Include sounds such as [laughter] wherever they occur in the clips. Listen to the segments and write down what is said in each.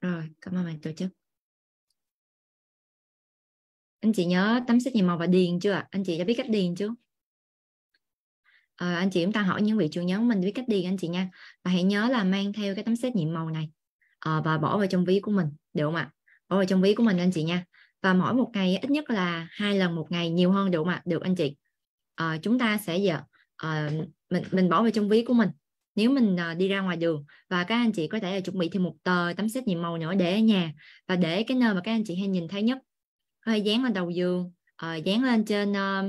rồi cảm ơn bạn tổ chức anh chị nhớ tấm sách nhiệm màu và điền chưa ạ anh chị đã biết cách điền chưa à, anh chị chúng ta hỏi những vị chủ nhóm mình biết cách điền anh chị nha và hãy nhớ là mang theo cái tấm xét nhiệm màu này à, và bỏ vào trong ví của mình được không ạ bỏ vào trong ví của mình anh chị nha và mỗi một ngày ít nhất là hai lần một ngày nhiều hơn được không ạ được anh chị à, chúng ta sẽ giờ à, mình mình bỏ vào trong ví của mình nếu mình ờ, đi ra ngoài đường và các anh chị có thể là chuẩn bị thêm một tờ tấm xét nhiệm màu nhỏ để ở nhà và để cái nơi mà các anh chị hay nhìn thấy nhất hơi dán lên đầu giường ờ, dán lên trên ở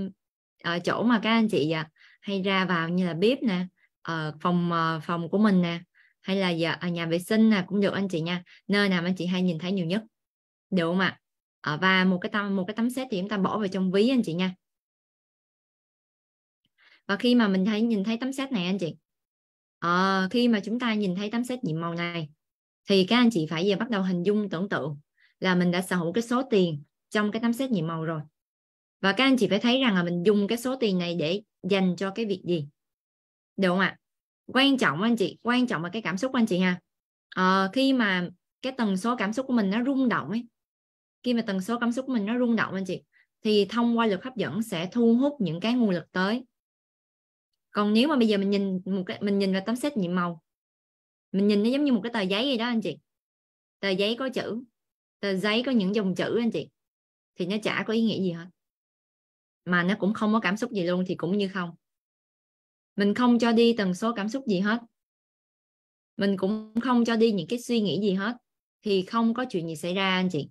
ờ, chỗ mà các anh chị dạ, hay ra vào như là bếp nè phòng phòng của mình nè hay là ở dạ, à, nhà vệ sinh nè cũng được anh chị nha nơi nào anh chị hay nhìn thấy nhiều nhất được không ạ à? và một cái tấm một cái tấm xét thì chúng ta bỏ vào trong ví anh chị nha và khi mà mình thấy nhìn thấy tấm xét này anh chị à, khi mà chúng ta nhìn thấy tấm xét nhiệm màu này thì các anh chị phải giờ bắt đầu hình dung tưởng tượng là mình đã sở hữu cái số tiền trong cái tấm xét nhiệm màu rồi và các anh chị phải thấy rằng là mình dùng cái số tiền này để dành cho cái việc gì được không ạ quan trọng anh chị quan trọng là cái cảm xúc anh chị ha à, khi mà cái tần số cảm xúc của mình nó rung động ấy khi mà tần số cảm xúc của mình nó rung động anh chị thì thông qua lực hấp dẫn sẽ thu hút những cái nguồn lực tới còn nếu mà bây giờ mình nhìn một cái mình nhìn vào tấm xét nhiệm màu mình nhìn nó giống như một cái tờ giấy gì đó anh chị tờ giấy có chữ tờ giấy có những dòng chữ anh chị thì nó chả có ý nghĩa gì hết mà nó cũng không có cảm xúc gì luôn thì cũng như không mình không cho đi tần số cảm xúc gì hết mình cũng không cho đi những cái suy nghĩ gì hết thì không có chuyện gì xảy ra anh chị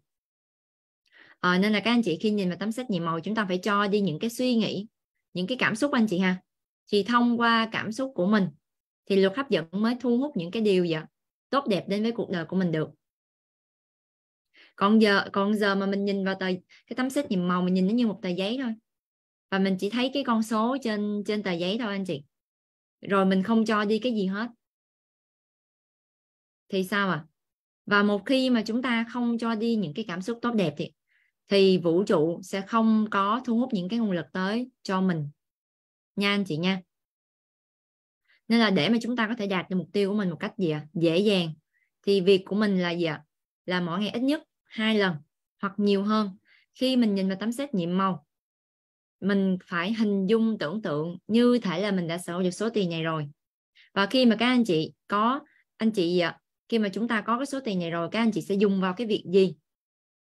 ờ, nên là các anh chị khi nhìn vào tấm xét nhiệm màu chúng ta phải cho đi những cái suy nghĩ những cái cảm xúc anh chị ha thì thông qua cảm xúc của mình thì luật hấp dẫn mới thu hút những cái điều gì tốt đẹp đến với cuộc đời của mình được còn giờ còn giờ mà mình nhìn vào tờ cái tấm xích nhìn màu mình nhìn nó như một tờ giấy thôi và mình chỉ thấy cái con số trên trên tờ giấy thôi anh chị rồi mình không cho đi cái gì hết thì sao à và một khi mà chúng ta không cho đi những cái cảm xúc tốt đẹp thì thì vũ trụ sẽ không có thu hút những cái nguồn lực tới cho mình nha anh chị nha nên là để mà chúng ta có thể đạt được mục tiêu của mình một cách gì à? dễ dàng thì việc của mình là gì ạ à? là mỗi ngày ít nhất hai lần hoặc nhiều hơn khi mình nhìn vào tấm xét nhiệm màu mình phải hình dung tưởng tượng như thể là mình đã sở hữu được số tiền này rồi và khi mà các anh chị có anh chị gì ạ khi mà chúng ta có cái số tiền này rồi các anh chị sẽ dùng vào cái việc gì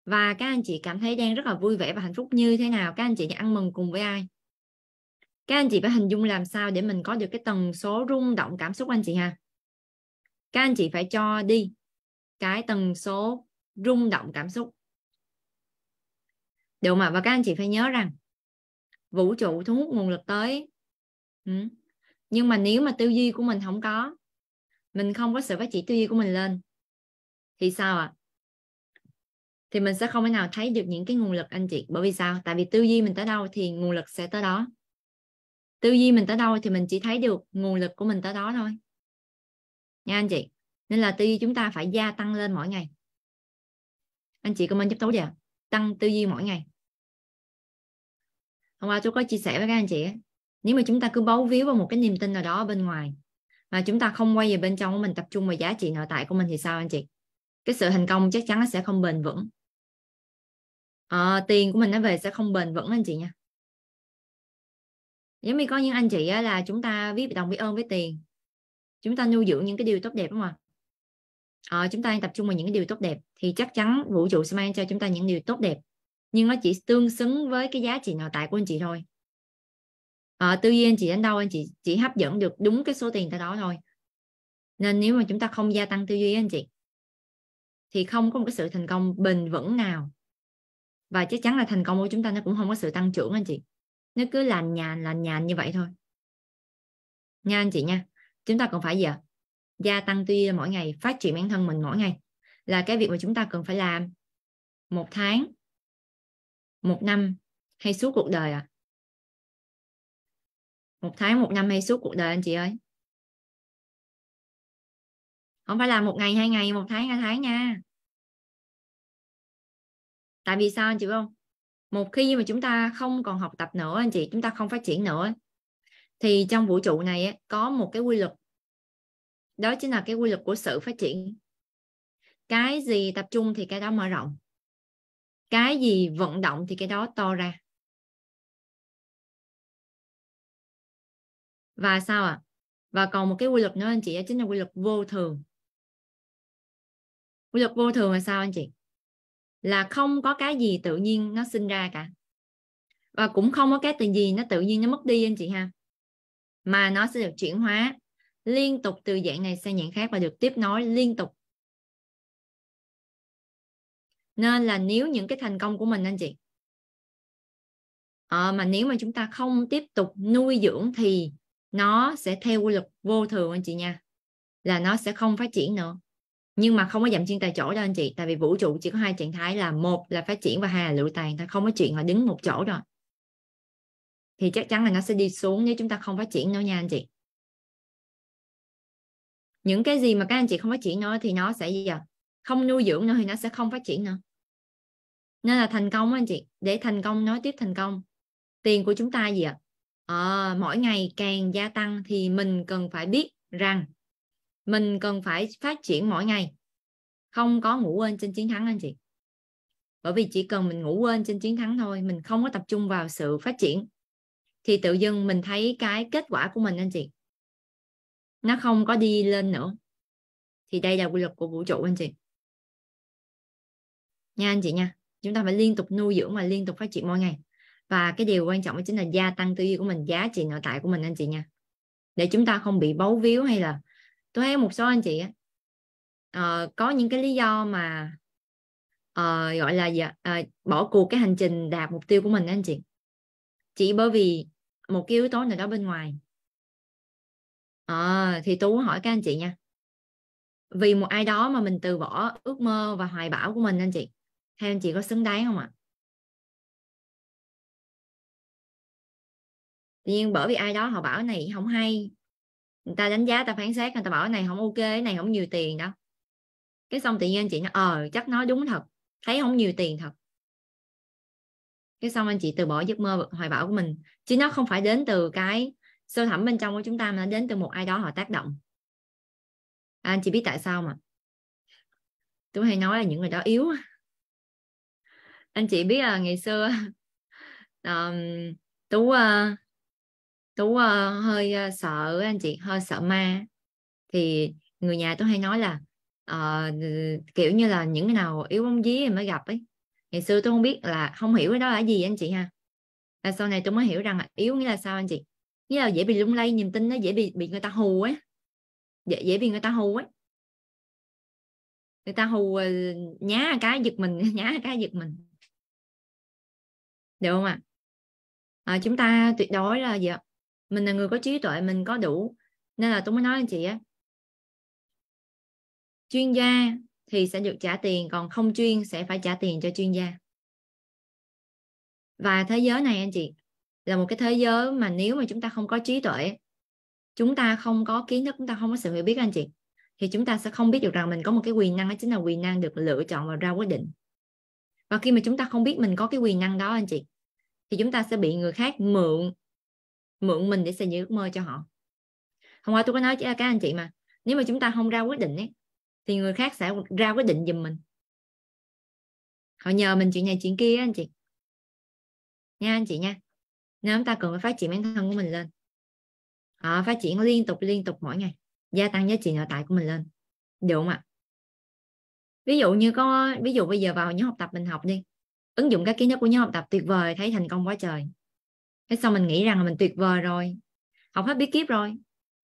và các anh chị cảm thấy đang rất là vui vẻ và hạnh phúc như thế nào các anh chị ăn mừng cùng với ai các anh chị phải hình dung làm sao để mình có được cái tần số rung động cảm xúc anh chị ha các anh chị phải cho đi cái tần số rung động cảm xúc điều mà và các anh chị phải nhớ rằng vũ trụ thu hút nguồn lực tới ừ. nhưng mà nếu mà tư duy của mình không có mình không có sự phát triển tư duy của mình lên thì sao ạ à? thì mình sẽ không thể nào thấy được những cái nguồn lực anh chị bởi vì sao tại vì tư duy mình tới đâu thì nguồn lực sẽ tới đó tư duy mình tới đâu thì mình chỉ thấy được nguồn lực của mình tới đó thôi nha anh chị nên là tư duy chúng ta phải gia tăng lên mỗi ngày anh chị comment giúp tối giờ tăng tư duy mỗi ngày hôm qua tôi có chia sẻ với các anh chị nếu mà chúng ta cứ bấu víu vào một cái niềm tin nào đó bên ngoài mà chúng ta không quay về bên trong của mình tập trung vào giá trị nội tại của mình thì sao anh chị cái sự thành công chắc chắn nó sẽ không bền vững à, tiền của mình nó về sẽ không bền vững anh chị nha giống như có những anh chị là chúng ta viết đồng biết ơn với tiền chúng ta nuôi dưỡng những cái điều tốt đẹp đúng không ạ à, chúng ta tập trung vào những cái điều tốt đẹp thì chắc chắn vũ trụ sẽ mang cho chúng ta những điều tốt đẹp nhưng nó chỉ tương xứng với cái giá trị nội tại của anh chị thôi à, tuy nhiên anh chị đến đâu anh chị chỉ hấp dẫn được đúng cái số tiền tới đó thôi nên nếu mà chúng ta không gia tăng tư duy anh chị thì không có một cái sự thành công bền vững nào và chắc chắn là thành công của chúng ta nó cũng không có sự tăng trưởng anh chị nó cứ lành nhàn là nhàn như vậy thôi nha anh chị nha chúng ta cần phải gì ạ gia tăng tư mỗi ngày phát triển bản thân mình mỗi ngày là cái việc mà chúng ta cần phải làm một tháng một năm hay suốt cuộc đời à một tháng một năm hay suốt cuộc đời anh chị ơi không phải là một ngày hai ngày một tháng hai tháng nha tại vì sao anh chị biết không một khi mà chúng ta không còn học tập nữa anh chị chúng ta không phát triển nữa thì trong vũ trụ này có một cái quy luật đó chính là cái quy luật của sự phát triển cái gì tập trung thì cái đó mở rộng cái gì vận động thì cái đó to ra và sao ạ à? và còn một cái quy luật nữa anh chị đó chính là quy luật vô thường quy luật vô thường là sao anh chị là không có cái gì tự nhiên nó sinh ra cả và cũng không có cái từ gì nó tự nhiên nó mất đi anh chị ha mà nó sẽ được chuyển hóa liên tục từ dạng này sang dạng khác và được tiếp nối liên tục nên là nếu những cái thành công của mình anh chị à, mà nếu mà chúng ta không tiếp tục nuôi dưỡng thì nó sẽ theo quy luật vô thường anh chị nha là nó sẽ không phát triển nữa nhưng mà không có dậm chân tại chỗ đâu anh chị tại vì vũ trụ chỉ có hai trạng thái là một là phát triển và hai là lụi tàn ta không có chuyện họ đứng một chỗ rồi thì chắc chắn là nó sẽ đi xuống nếu chúng ta không phát triển nó nha anh chị những cái gì mà các anh chị không phát triển nó thì nó sẽ gì giờ không nuôi dưỡng nó thì nó sẽ không phát triển nữa nên là thành công anh chị để thành công nói tiếp thành công tiền của chúng ta gì ạ à, mỗi ngày càng gia tăng thì mình cần phải biết rằng mình cần phải phát triển mỗi ngày không có ngủ quên trên chiến thắng anh chị bởi vì chỉ cần mình ngủ quên trên chiến thắng thôi mình không có tập trung vào sự phát triển thì tự dưng mình thấy cái kết quả của mình anh chị nó không có đi lên nữa thì đây là quy luật của vũ trụ anh chị nha anh chị nha chúng ta phải liên tục nuôi dưỡng và liên tục phát triển mỗi ngày và cái điều quan trọng đó chính là gia tăng tư duy của mình giá trị nội tại của mình anh chị nha để chúng ta không bị bấu víu hay là tôi thấy một số anh chị uh, có những cái lý do mà uh, gọi là uh, bỏ cuộc cái hành trình đạt mục tiêu của mình anh chị chỉ bởi vì một cái yếu tố nào đó bên ngoài à, thì tú hỏi các anh chị nha vì một ai đó mà mình từ bỏ ước mơ và hoài bão của mình anh chị theo anh chị có xứng đáng không ạ tuy nhiên bởi vì ai đó họ bảo này không hay người ta đánh giá ta phán xét người ta bảo cái này không ok cái này không nhiều tiền đâu cái xong tự nhiên anh chị nói ờ chắc nói đúng thật thấy không nhiều tiền thật cái xong anh chị từ bỏ giấc mơ hoài bão của mình chứ nó không phải đến từ cái sâu thẳm bên trong của chúng ta mà nó đến từ một ai đó họ tác động à, anh chị biết tại sao mà tôi hay nói là những người đó yếu anh chị biết là ngày xưa um, [laughs] tú uh, tú uh, hơi uh, sợ anh chị hơi sợ ma thì người nhà tôi hay nói là uh, kiểu như là những cái nào yếu bóng dí thì mới gặp ấy ngày xưa tôi không biết là không hiểu cái đó là gì anh chị ha là sau này tôi mới hiểu rằng là yếu nghĩa là sao anh chị nghĩa là dễ bị lung lay niềm tin nó dễ bị bị người ta hù ấy dễ dễ bị người ta hù ấy người ta hù nhá cái giật mình [laughs] nhá cái giật mình được không ạ à? à, chúng ta tuyệt đối là gì ạ mình là người có trí tuệ mình có đủ nên là tôi mới nói anh chị á chuyên gia thì sẽ được trả tiền còn không chuyên sẽ phải trả tiền cho chuyên gia và thế giới này anh chị là một cái thế giới mà nếu mà chúng ta không có trí tuệ chúng ta không có kiến thức chúng ta không có sự hiểu biết anh chị thì chúng ta sẽ không biết được rằng mình có một cái quyền năng đó chính là quyền năng được lựa chọn và ra quyết định và khi mà chúng ta không biết mình có cái quyền năng đó anh chị thì chúng ta sẽ bị người khác mượn mượn mình để xây dựng ước mơ cho họ hôm qua tôi có nói với các anh chị mà nếu mà chúng ta không ra quyết định ấy, thì người khác sẽ ra quyết định giùm mình họ nhờ mình chuyện này chuyện kia anh chị nha anh chị nha nên chúng ta cần phải phát triển bản thân của mình lên họ phát triển liên tục liên tục mỗi ngày gia tăng giá trị nội tại của mình lên được không ạ ví dụ như có ví dụ bây giờ vào nhóm học tập mình học đi ứng dụng các kiến thức của nhóm học tập tuyệt vời thấy thành công quá trời cái xong mình nghĩ rằng là mình tuyệt vời rồi học hết bí kíp rồi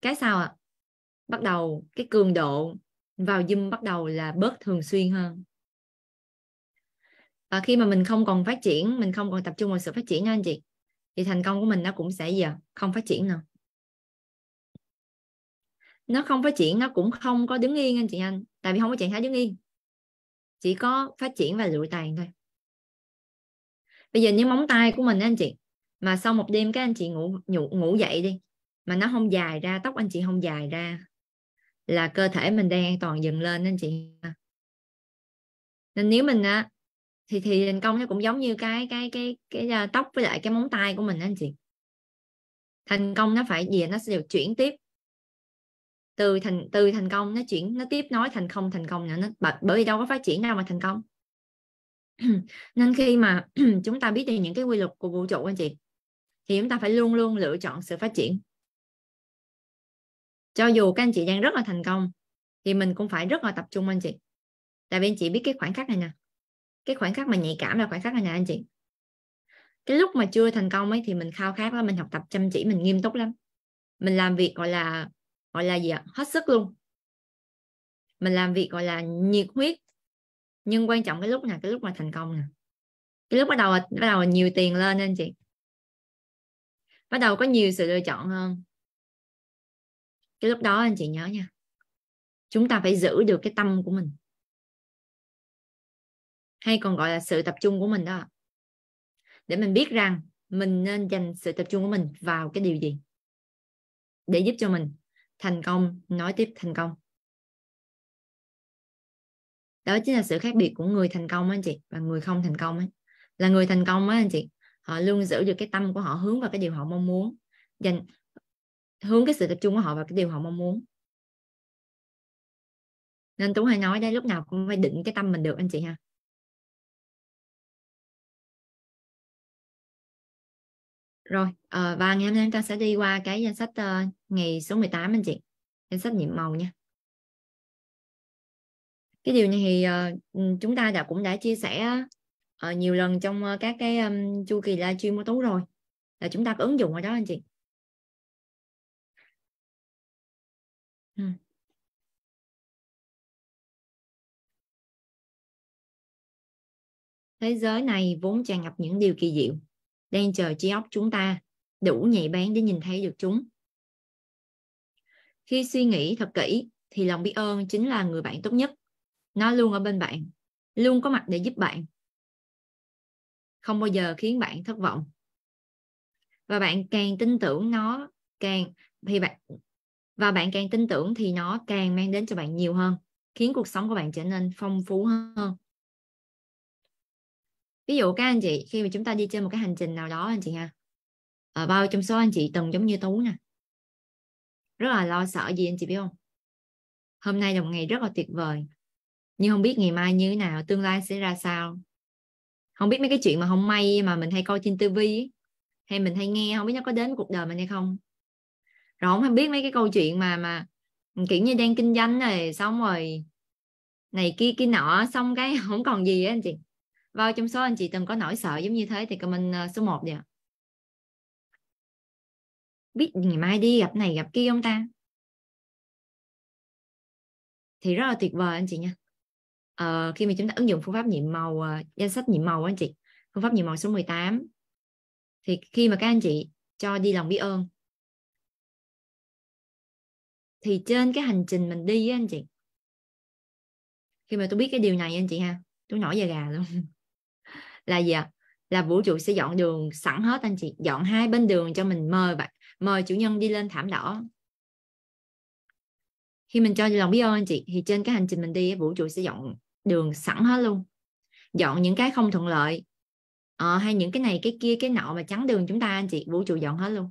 cái sao ạ à? bắt đầu cái cường độ vào zoom bắt đầu là bớt thường xuyên hơn và khi mà mình không còn phát triển mình không còn tập trung vào sự phát triển nha anh chị thì thành công của mình nó cũng sẽ giờ không phát triển nữa nó không phát triển nó cũng không có đứng yên anh chị anh tại vì không có trạng thái đứng yên chỉ có phát triển và lụi tàn thôi bây giờ những móng tay của mình anh chị mà sau một đêm các anh chị ngủ ngủ, ngủ dậy đi mà nó không dài ra tóc anh chị không dài ra là cơ thể mình đang toàn dừng lên anh chị nên nếu mình á thì thì thành công nó cũng giống như cái cái cái cái, cái à, tóc với lại cái móng tay của mình anh chị thành công nó phải gì nó sẽ được chuyển tiếp từ thành từ thành công nó chuyển nó tiếp nói thành công thành công nữa nó bởi vì đâu có phát triển nào mà thành công [clears throat] nên khi mà [clears throat] chúng ta biết được những cái quy luật của vũ trụ anh chị thì chúng ta phải luôn luôn lựa chọn sự phát triển cho dù các anh chị đang rất là thành công thì mình cũng phải rất là tập trung anh chị tại vì anh chị biết cái khoảng khắc này nè cái khoảng khắc mà nhạy cảm là khoảng khắc này nè anh chị cái lúc mà chưa thành công ấy thì mình khao khát lắm mình học tập chăm chỉ mình nghiêm túc lắm mình làm việc gọi là gọi là gì ạ hết sức luôn mình làm việc gọi là nhiệt huyết nhưng quan trọng cái lúc nào cái lúc mà thành công nè cái lúc bắt đầu bắt đầu nhiều tiền lên anh chị bắt đầu có nhiều sự lựa chọn hơn cái lúc đó anh chị nhớ nha chúng ta phải giữ được cái tâm của mình hay còn gọi là sự tập trung của mình đó để mình biết rằng mình nên dành sự tập trung của mình vào cái điều gì để giúp cho mình thành công nói tiếp thành công đó chính là sự khác biệt của người thành công anh chị và người không thành công ấy là người thành công á anh chị họ luôn giữ được cái tâm của họ hướng vào cái điều họ mong muốn dành hướng cái sự tập trung của họ vào cái điều họ mong muốn nên tú hay nói đây lúc nào cũng phải định cái tâm mình được anh chị ha rồi ờ, và ngày hôm nay chúng ta sẽ đi qua cái danh sách ờ, ngày số 18 anh chị danh sách nhiệm màu nha cái điều này thì ờ, ừ, chúng ta đã cũng đã chia sẻ à, nhiều lần trong ờ, các cái um, chu kỳ live stream của tú rồi là chúng ta có ứng dụng ở đó anh chị ừ. thế giới này vốn tràn ngập những điều kỳ diệu đang chờ trí óc chúng ta đủ nhạy bén để nhìn thấy được chúng khi suy nghĩ thật kỹ thì lòng biết ơn chính là người bạn tốt nhất nó luôn ở bên bạn luôn có mặt để giúp bạn không bao giờ khiến bạn thất vọng và bạn càng tin tưởng nó càng thì bạn và bạn càng tin tưởng thì nó càng mang đến cho bạn nhiều hơn khiến cuộc sống của bạn trở nên phong phú hơn ví dụ các anh chị khi mà chúng ta đi trên một cái hành trình nào đó anh chị ha ở ờ, bao trong số anh chị từng giống như tú nè rất là lo sợ gì anh chị biết không hôm nay là một ngày rất là tuyệt vời nhưng không biết ngày mai như thế nào tương lai sẽ ra sao không biết mấy cái chuyện mà không may mà mình hay coi trên tivi hay mình hay nghe không biết nó có đến cuộc đời mình hay không rồi không hay biết mấy cái câu chuyện mà mà ừ, kiểu như đang kinh doanh này xong rồi này kia kia nọ xong cái không [laughs] còn gì á anh chị vào trong số anh chị từng có nỗi sợ giống như thế thì comment ờ, số 1 đi ạ biết ngày mai đi gặp này gặp kia không ta thì rất là tuyệt vời anh chị nha uh, khi mà chúng ta ứng dụng phương pháp nhiệm màu uh, danh sách nhiệm màu anh chị phương pháp nhiệm màu số 18 thì khi mà các anh chị cho đi lòng biết ơn thì trên cái hành trình mình đi á anh chị khi mà tôi biết cái điều này anh chị ha tôi nổi da gà luôn [laughs] là gì ạ là vũ trụ sẽ dọn đường sẵn hết anh chị dọn hai bên đường cho mình mời bạn mời chủ nhân đi lên thảm đỏ khi mình cho lòng biết ơn anh chị thì trên cái hành trình mình đi vũ trụ sẽ dọn đường sẵn hết luôn dọn những cái không thuận lợi à, hay những cái này cái kia cái nọ mà chắn đường chúng ta anh chị vũ trụ dọn hết luôn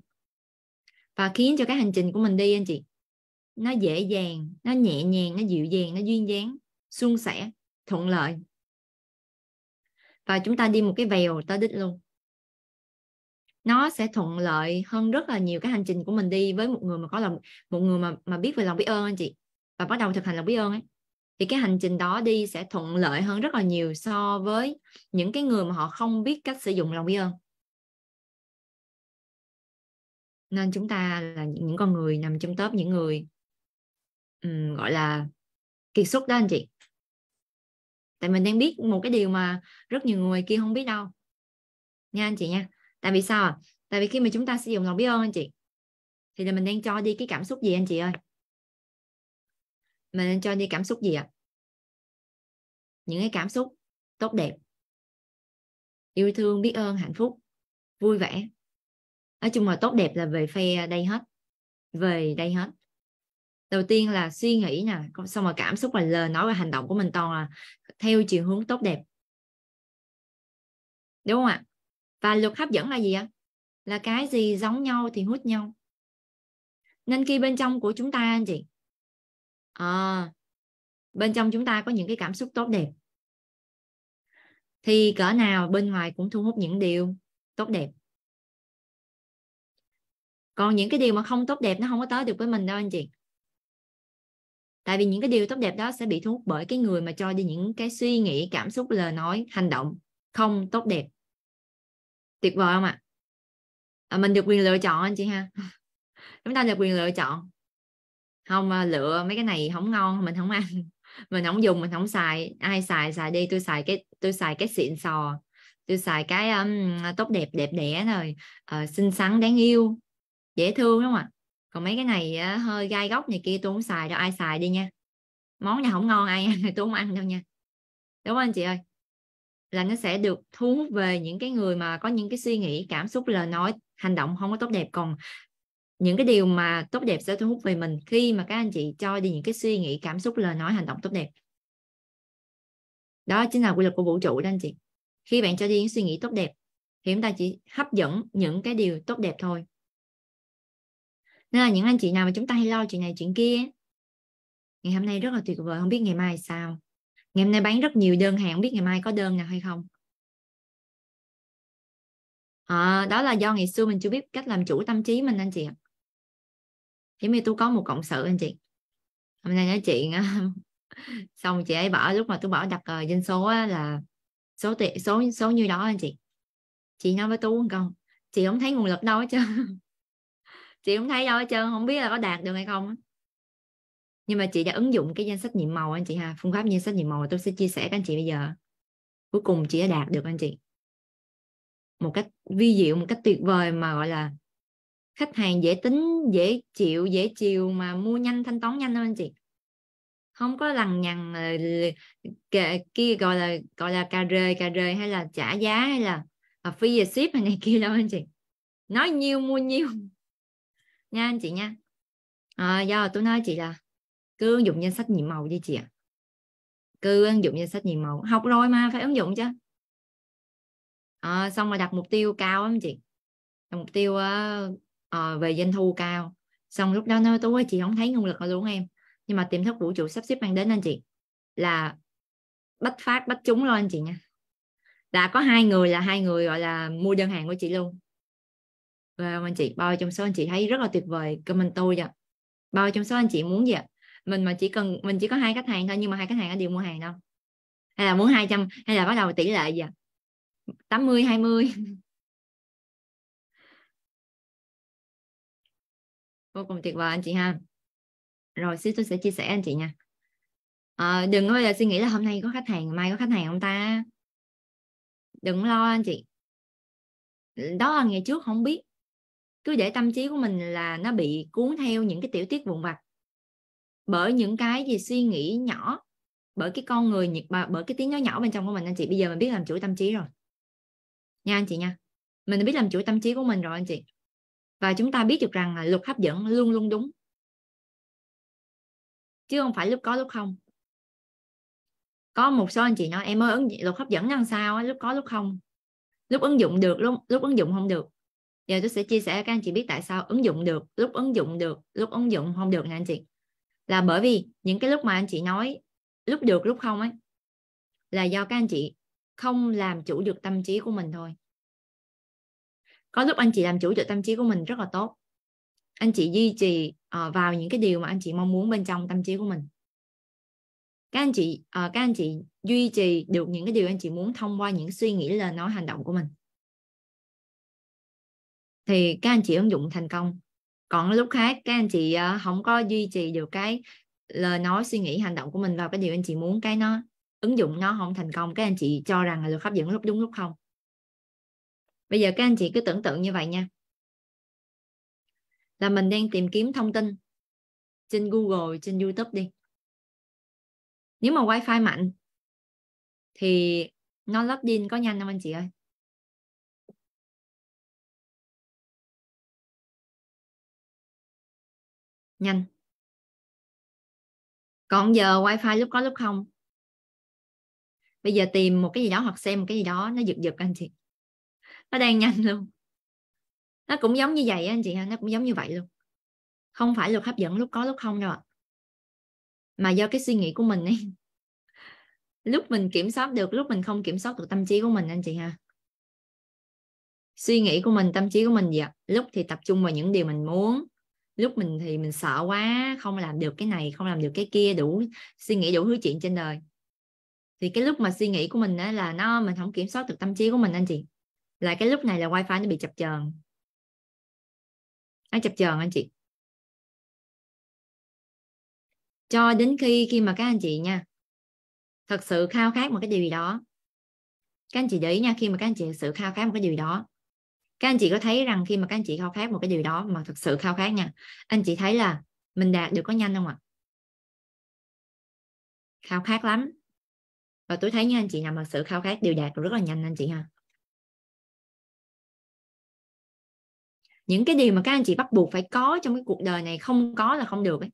và khiến cho cái hành trình của mình đi anh chị nó dễ dàng nó nhẹ nhàng nó dịu dàng nó duyên dáng suôn sẻ thuận lợi và chúng ta đi một cái vèo tới đích luôn nó sẽ thuận lợi hơn rất là nhiều cái hành trình của mình đi với một người mà có lòng một người mà mà biết về lòng biết ơn anh chị và bắt đầu thực hành lòng biết ơn ấy thì cái hành trình đó đi sẽ thuận lợi hơn rất là nhiều so với những cái người mà họ không biết cách sử dụng lòng biết ơn nên chúng ta là những con người nằm trong top những người um, gọi là kiệt xuất đó anh chị tại mình đang biết một cái điều mà rất nhiều người kia không biết đâu nha anh chị nha tại vì sao tại vì khi mà chúng ta sử dụng lòng biết ơn anh chị thì là mình đang cho đi cái cảm xúc gì anh chị ơi mình nên cho đi cảm xúc gì ạ những cái cảm xúc tốt đẹp yêu thương biết ơn hạnh phúc vui vẻ nói chung là tốt đẹp là về phe đây hết về đây hết đầu tiên là suy nghĩ nè xong rồi cảm xúc là lời nói và hành động của mình toàn là theo chiều hướng tốt đẹp đúng không ạ và luật hấp dẫn là gì ạ là cái gì giống nhau thì hút nhau nên khi bên trong của chúng ta anh chị à, bên trong chúng ta có những cái cảm xúc tốt đẹp thì cỡ nào bên ngoài cũng thu hút những điều tốt đẹp còn những cái điều mà không tốt đẹp nó không có tới được với mình đâu anh chị tại vì những cái điều tốt đẹp đó sẽ bị thu hút bởi cái người mà cho đi những cái suy nghĩ cảm xúc lời nói hành động không tốt đẹp tuyệt vời không ạ à? à, mình được quyền lựa chọn anh chị ha [laughs] chúng ta được quyền lựa chọn không à, lựa mấy cái này không ngon mình không ăn [laughs] mình không dùng mình không xài ai xài xài đi tôi xài cái tôi xài cái xịn sò tôi xài cái um, à, tốt đẹp đẹp đẽ rồi uh, ờ, xinh xắn đáng yêu dễ thương đúng không ạ còn mấy cái này uh, hơi gai góc này kia tôi không xài đâu ai xài đi nha món nhà không ngon ai ăn tôi không ăn đâu nha đúng không anh chị ơi là nó sẽ được thu hút về những cái người mà có những cái suy nghĩ cảm xúc lời nói hành động không có tốt đẹp còn những cái điều mà tốt đẹp sẽ thu hút về mình khi mà các anh chị cho đi những cái suy nghĩ cảm xúc lời nói hành động tốt đẹp đó chính là quy luật của vũ trụ đó anh chị khi bạn cho đi những suy nghĩ tốt đẹp thì chúng ta chỉ hấp dẫn những cái điều tốt đẹp thôi nên là những anh chị nào mà chúng ta hay lo chuyện này chuyện kia ngày hôm nay rất là tuyệt vời không biết ngày mai sao ngày hôm nay bán rất nhiều đơn hàng không biết ngày mai có đơn nào hay không à, đó là do ngày xưa mình chưa biết cách làm chủ tâm trí mình anh chị ạ giống như tôi có một cộng sự anh chị hôm nay nói chuyện [laughs] xong chị ấy bảo lúc mà tôi bảo đặt uh, ờ, danh số á, là số tiền số số như đó anh chị chị nói với tôi không chị không thấy nguồn lực đâu hết trơn [laughs] chị không thấy đâu hết trơn không biết là có đạt được hay không nhưng mà chị đã ứng dụng cái danh sách nhiệm màu anh chị ha phương pháp danh sách nhiệm màu tôi sẽ chia sẻ các anh chị bây giờ cuối cùng chị đã đạt được anh chị một cách vi diệu một cách tuyệt vời mà gọi là khách hàng dễ tính dễ chịu dễ chiều mà mua nhanh thanh toán nhanh hơn anh chị không có lằng nhằng ờ, kia gọi là gọi là cà rời cà rời hay là trả giá hay là à, phi về ship hay này [laughs] kia đâu anh chị nói nhiều mua nhiều nha anh chị nha à, do tôi nói chị là cứ ứng dụng danh sách nhiệm màu đi chị ạ à. cứ ứng dụng danh sách nhiệm màu học rồi mà phải ứng dụng chứ à, xong rồi đặt mục tiêu cao lắm chị đặt mục tiêu uh, uh, về doanh thu cao xong lúc đó nói tôi chị không thấy nguồn lực nào luôn em nhưng mà tiềm thức vũ trụ sắp xếp mang đến anh chị là bách phát bách trúng luôn anh chị nha là có hai người là hai người gọi là mua đơn hàng của chị luôn và anh chị bao trong số anh chị thấy rất là tuyệt vời comment tôi vậy bao trong số anh chị muốn gì ạ mình mà chỉ cần mình chỉ có hai khách hàng thôi nhưng mà hai khách hàng đã đều mua hàng đâu hay là muốn 200 hay là bắt đầu tỷ lệ gì ạ 80 20 vô cùng tuyệt vời anh chị ha rồi xíu tôi sẽ chia sẻ anh chị nha à, đừng có bao giờ suy nghĩ là hôm nay có khách hàng mai có khách hàng không ta đừng lo anh chị đó là ngày trước không biết cứ để tâm trí của mình là nó bị cuốn theo những cái tiểu tiết vụn vặt bởi những cái gì suy nghĩ nhỏ bởi cái con người nhiệt bởi cái tiếng nói nhỏ bên trong của mình anh chị bây giờ mình biết làm chủ tâm trí rồi nha anh chị nha mình biết làm chủ tâm trí của mình rồi anh chị và chúng ta biết được rằng luật hấp dẫn luôn luôn đúng chứ không phải lúc có lúc không có một số anh chị nói em ơi ứng luật hấp dẫn làm sao lúc có lúc không lúc ứng dụng được lúc lúc ứng dụng không được giờ tôi sẽ chia sẻ các anh chị biết tại sao ứng dụng được lúc ứng dụng được lúc ứng dụng không được nè anh chị là bởi vì những cái lúc mà anh chị nói lúc được lúc không ấy là do các anh chị không làm chủ được tâm trí của mình thôi có lúc anh chị làm chủ được tâm trí của mình rất là tốt anh chị duy trì uh, vào những cái điều mà anh chị mong muốn bên trong tâm trí của mình các anh chị uh, các anh chị duy trì được những cái điều anh chị muốn thông qua những suy nghĩ lời nói hành động của mình thì các anh chị ứng dụng thành công còn lúc khác các anh chị uh, ờ, không có duy trì được cái lời nói suy nghĩ hành động của mình vào cái điều anh chị muốn cái nó ứng dụng nó không thành công các anh chị cho rằng là luật hấp dẫn lúc đúng lúc không bây giờ các anh chị cứ tưởng tượng như vậy nha là mình đang tìm kiếm thông tin trên Google trên YouTube đi nếu mà wifi mạnh thì nó login có nhanh không anh chị ơi nhanh còn giờ wifi lúc có lúc không bây giờ tìm một cái gì đó hoặc xem một cái gì đó nó giật giật anh chị nó đang nhanh luôn nó cũng giống như vậy anh chị ha nó cũng giống như vậy luôn không phải luật hấp dẫn lúc có lúc không đâu ạ mà do cái suy nghĩ của mình ấy [laughs] lúc mình kiểm soát được lúc mình không kiểm soát được tâm trí của mình anh chị ha suy nghĩ của mình tâm trí của mình gì ạ dạ, lúc thì tập trung vào những điều mình muốn lúc mình thì mình sợ quá không làm được cái này không làm được cái kia đủ suy nghĩ đủ thứ chuyện trên đời thì cái lúc mà suy nghĩ của mình đó là nó mình không kiểm soát được tâm trí của mình anh chị là cái lúc này là wifi nó bị chập chờn nó chập chờn anh chị cho đến khi khi mà các anh chị nha thật sự khao khát một cái điều gì đó các anh chị để ý nha khi mà các anh chị thực sự khao khát một cái điều đó các anh chị có thấy rằng khi mà các anh chị khao khát một cái điều đó mà thật sự khao khát nha anh chị thấy là mình đạt được có nhanh không ạ khao khát lắm và tôi thấy nha anh chị nào mà sự khao khát đều đạt rất là nhanh anh chị ha những cái điều mà các anh chị bắt buộc phải có trong cái cuộc đời này không có là không được ấy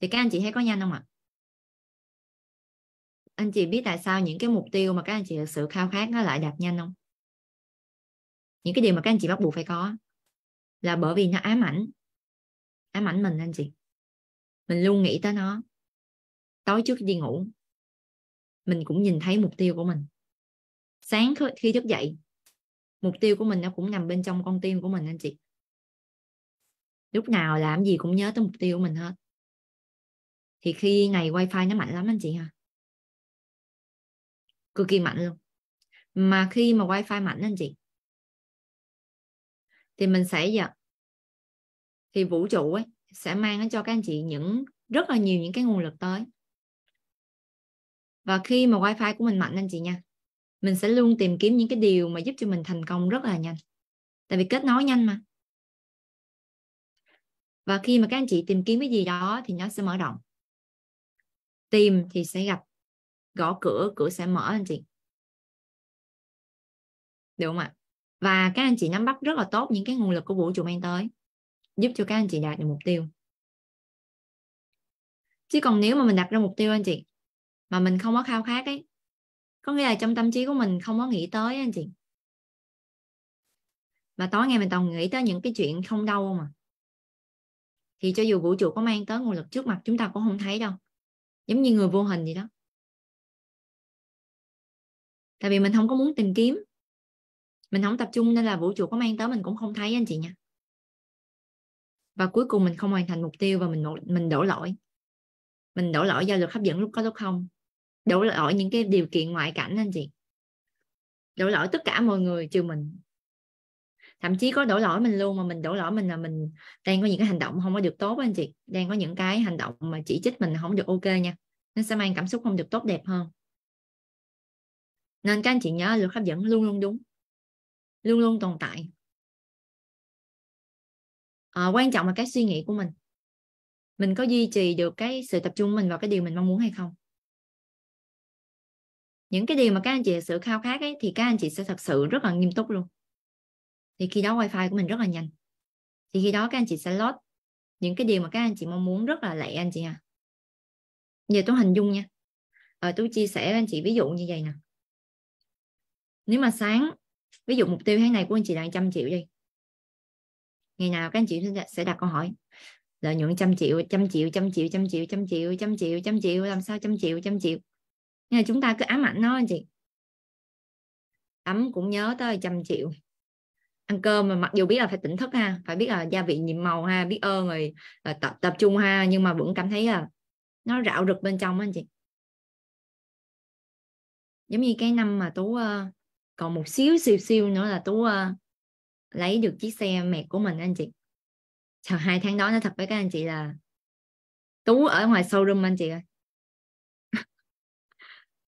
thì các anh chị thấy có nhanh không ạ anh chị biết tại sao những cái mục tiêu mà các anh chị thực sự khao khát nó lại đạt nhanh không những cái điều mà các anh chị bắt buộc phải có là bởi vì nó ám ảnh ám ảnh mình anh chị mình luôn nghĩ tới nó tối trước khi đi ngủ mình cũng nhìn thấy mục tiêu của mình sáng khi thức dậy mục tiêu của mình nó cũng nằm bên trong con tim của mình anh chị lúc nào làm gì cũng nhớ tới mục tiêu của mình hết thì khi ngày wifi nó mạnh lắm anh chị ha cực kỳ mạnh luôn mà khi mà wifi mạnh anh chị thì mình sẽ giật thì vũ trụ ấy sẽ mang nó cho các anh chị những rất là nhiều những cái nguồn lực tới và khi mà wifi của mình mạnh anh chị nha mình sẽ luôn tìm kiếm những cái điều mà giúp cho mình thành công rất là nhanh tại vì kết nối nhanh mà và khi mà các anh chị tìm kiếm cái gì đó thì nó sẽ mở rộng tìm thì sẽ gặp gõ cửa cửa sẽ mở anh chị được không ạ và các anh chị nắm bắt rất là tốt những cái nguồn lực của vũ trụ mang tới giúp cho các anh chị đạt được mục tiêu chứ còn nếu mà mình đặt ra mục tiêu anh chị mà mình không có khao khát ấy có nghĩa là trong tâm trí của mình không có nghĩ tới anh chị mà tối ngày mình toàn nghĩ tới những cái chuyện không đâu mà thì cho dù vũ trụ có mang tới nguồn lực trước mặt chúng ta cũng không thấy đâu giống như người vô hình gì đó tại vì mình không có muốn tìm kiếm mình không tập trung nên là vũ trụ có mang tới mình cũng không thấy anh chị nha và cuối cùng mình không hoàn thành mục tiêu và mình mình đổ lỗi mình đổ lỗi do luật hấp dẫn lúc có lúc không đổ lỗi những cái điều kiện ngoại cảnh anh chị đổ lỗi tất cả mọi người trừ mình thậm chí có đổ lỗi mình luôn mà mình đổ lỗi mình là mình đang có những cái hành động không có được tốt anh chị đang có những cái hành động mà chỉ trích mình không được ok nha nó sẽ mang cảm xúc không được tốt đẹp hơn nên các anh chị nhớ luật hấp dẫn luôn luôn đúng luôn luôn tồn tại à, quan trọng là cái suy nghĩ của mình mình có duy trì được cái sự tập trung mình vào cái điều mình mong muốn hay không những cái điều mà các anh chị sự khao khát ấy thì các anh chị sẽ thật sự rất là nghiêm túc luôn thì khi đó wifi của mình rất là nhanh thì khi đó các anh chị sẽ load những cái điều mà các anh chị mong muốn rất là lẹ anh chị à giờ tôi hình dung nha à, tôi chia sẻ với anh chị ví dụ như vậy nè nếu mà sáng ví dụ mục tiêu tháng này của anh chị là trăm triệu đi ngày nào các anh chị sẽ đặt câu hỏi lợi nhuận trăm triệu trăm triệu trăm triệu trăm triệu trăm triệu trăm triệu trăm triệu làm sao trăm triệu trăm triệu nhưng mà chúng ta cứ ám ảnh nó anh chị tắm cũng nhớ tới trăm triệu ăn cơm mà mặc dù biết là phải tỉnh thức ha phải biết là gia vị nhiệm màu ha biết ơn rồi ờ, tập tập trung ha nhưng mà vẫn cảm thấy là nó rạo rực bên trong anh chị giống như cái năm mà tú uh, còn một xíu siêu siêu nữa là tú uh, lấy được chiếc xe mẹ của mình anh chị sau hai tháng đó nó thật với các anh chị là tú ở ngoài showroom anh chị ơi [laughs]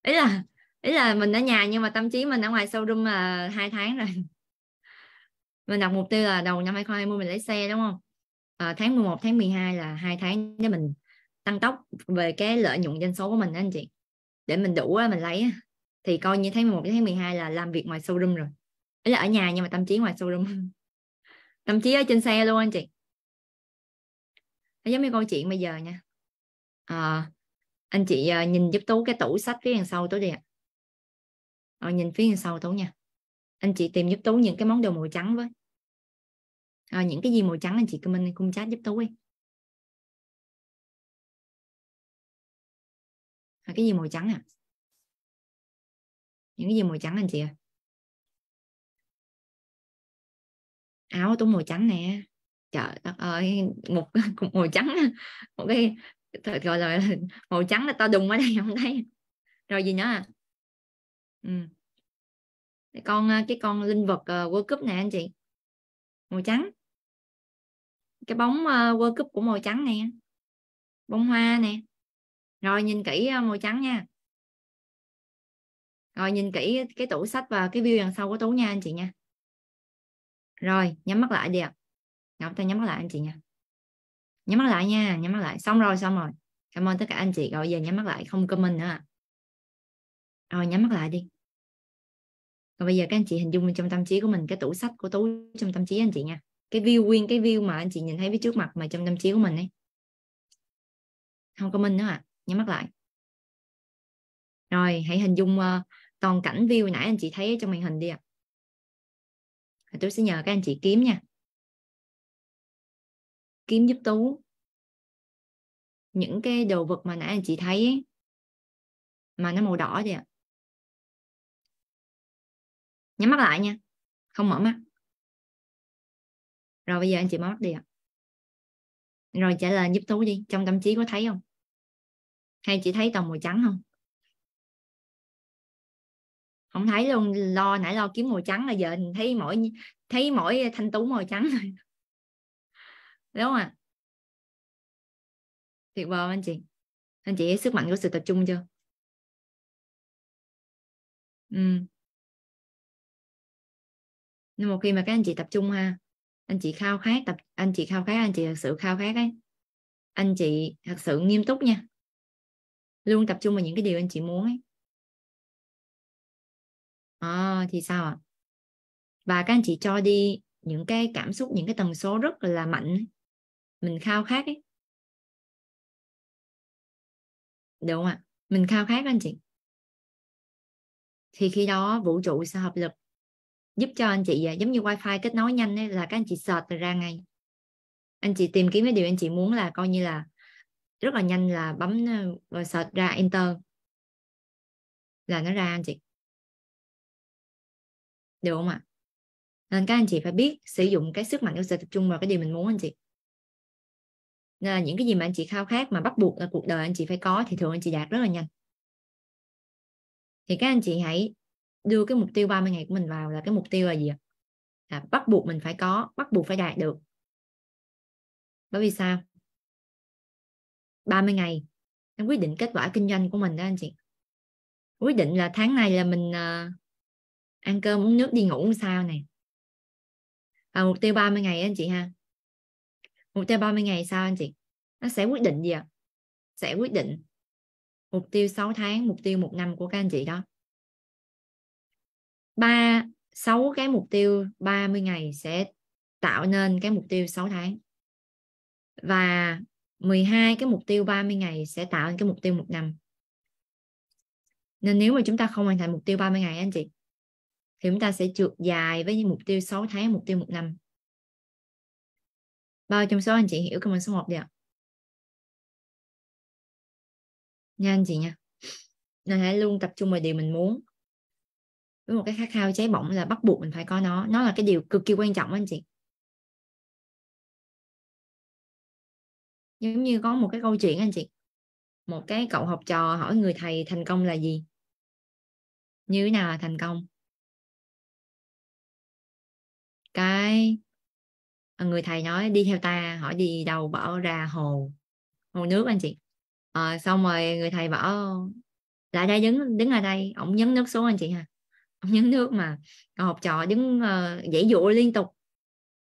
ý là ý là mình ở nhà nhưng mà tâm trí mình ở ngoài showroom là hai tháng rồi mình đặt mục tiêu là đầu năm 2020 mình lấy xe đúng không à, tháng 11 tháng 12 là hai tháng để mình tăng tốc về cái lợi nhuận doanh số của mình đó anh chị để mình đủ mình lấy thì coi như tháng 11 đến tháng 12 là làm việc ngoài showroom rồi ý là ở nhà nhưng mà tâm trí ngoài showroom [laughs] tâm trí ở trên xe luôn anh chị nó giống như câu chuyện bây giờ nha à, anh chị ờ, nhìn giúp tú cái tủ sách phía đằng sau tú đi ạ à. à, nhìn phía đằng sau tú nha anh chị tìm giúp tú những cái món đồ màu trắng với à, những cái gì màu trắng anh chị mình cung chat giúp tú đi à, cái gì màu trắng à những cái gì màu trắng anh chị à áo tú màu trắng nè trời đất ơi một [laughs] cục màu trắng một cái thời gọi là màu trắng là tao đùng ở đây không thấy rồi gì nữa à ừ cái con à, cái con linh vật ờ, World Cup này anh chị màu trắng cái bóng ờ, World Cup của màu trắng này bông hoa nè rồi nhìn kỹ ờ, màu trắng nha rồi nhìn kỹ cái tủ sách và cái view đằng sau của tú nha anh chị nha rồi nhắm mắt lại đi ạ ngọc ta nhắm mắt lại anh chị nha nhắm mắt lại nha nhắm mắt lại xong rồi xong rồi cảm ơn tất cả anh chị rồi giờ nhắm mắt lại không comment nữa à. rồi nhắm mắt lại đi còn bây giờ các anh chị hình dung bên trong tâm trí của mình cái tủ sách của tú trong tâm trí anh chị nha cái view nguyên cái view mà anh chị nhìn thấy phía trước mặt mà trong tâm trí của mình ấy không có minh nữa à nhắm mắt lại rồi hãy hình dung ờ, toàn cảnh view nãy anh chị thấy trong màn hình đi ạ à. tôi sẽ nhờ các anh chị kiếm nha kiếm giúp tú những cái đồ vật mà nãy anh chị thấy ấy, mà nó màu đỏ đi ạ à nhắm mắt lại nha không mở mắt rồi bây giờ anh chị mở mắt đi ạ rồi trả lời giúp tú đi trong tâm trí có thấy không hay chị thấy toàn màu trắng không không thấy luôn lo nãy lo kiếm màu trắng là giờ thấy mỗi thấy mỗi thanh tú màu trắng rồi [laughs] đúng không ạ tuyệt vời anh chị anh chị sức mạnh của sự tập trung chưa ừ nhưng mà khi mà các anh chị tập trung ha anh chị khao khát tập anh chị khao khát anh chị thật sự khao khát ấy anh chị thật sự nghiêm túc nha luôn tập trung vào những cái điều anh chị muốn ấy à, thì sao ạ à? và các anh chị cho đi những cái cảm xúc những cái tần số rất là mạnh mình khao khát ấy đúng không ạ mình khao khát anh chị thì khi đó vũ trụ sẽ hợp lực giúp cho anh chị à, giống như wifi kết nối nhanh ấy, là các anh chị search ra ngay anh chị tìm kiếm cái điều anh chị muốn là coi như là rất là nhanh là bấm rồi ờ, search ra enter là nó ra anh chị được không ạ nên các anh chị phải biết sử dụng cái sức mạnh của sự tập trung vào cái điều mình muốn anh chị nên là những cái gì mà anh chị khao khát mà bắt buộc là cuộc đời anh chị phải có thì thường anh chị đạt rất là nhanh thì các anh chị hãy đưa cái mục tiêu 30 ngày của mình vào là cái mục tiêu là gì là bắt buộc mình phải có bắt buộc phải đạt được bởi vì sao 30 ngày em quyết định kết quả kinh doanh của mình đó anh chị quyết định là tháng này là mình uh, ăn cơm uống nước đi ngủ sao nè và mục tiêu 30 ngày anh chị ha mục tiêu 30 ngày sao anh chị nó sẽ quyết định gì ạ à? sẽ quyết định mục tiêu 6 tháng mục tiêu một năm của các anh chị đó ba sáu cái mục tiêu 30 ngày sẽ tạo nên cái mục tiêu 6 tháng và 12 cái mục tiêu 30 ngày sẽ tạo nên cái mục tiêu một năm nên nếu mà chúng ta không hoàn thành mục tiêu 30 ngày anh chị thì chúng ta sẽ trượt dài với những mục tiêu 6 tháng mục tiêu một năm bao trong số anh chị hiểu comment số 1 đi ạ nha anh chị nha nên hãy luôn tập trung vào điều mình muốn với một cái khát khao cháy bỏng là bắt buộc mình phải có nó nó là cái điều cực kỳ quan trọng anh chị giống như có một cái câu chuyện anh chị một cái cậu học trò hỏi người thầy thành công là gì như thế nào là thành công cái à, người thầy nói đi theo ta hỏi đi đâu bỏ ra hồ hồ nước anh chị à, xong rồi người thầy bảo lại đây đứng đứng ở đây ổng nhấn nước xuống anh chị ha nhấn nước mà còn học trò đứng uh, dãy dụ liên tục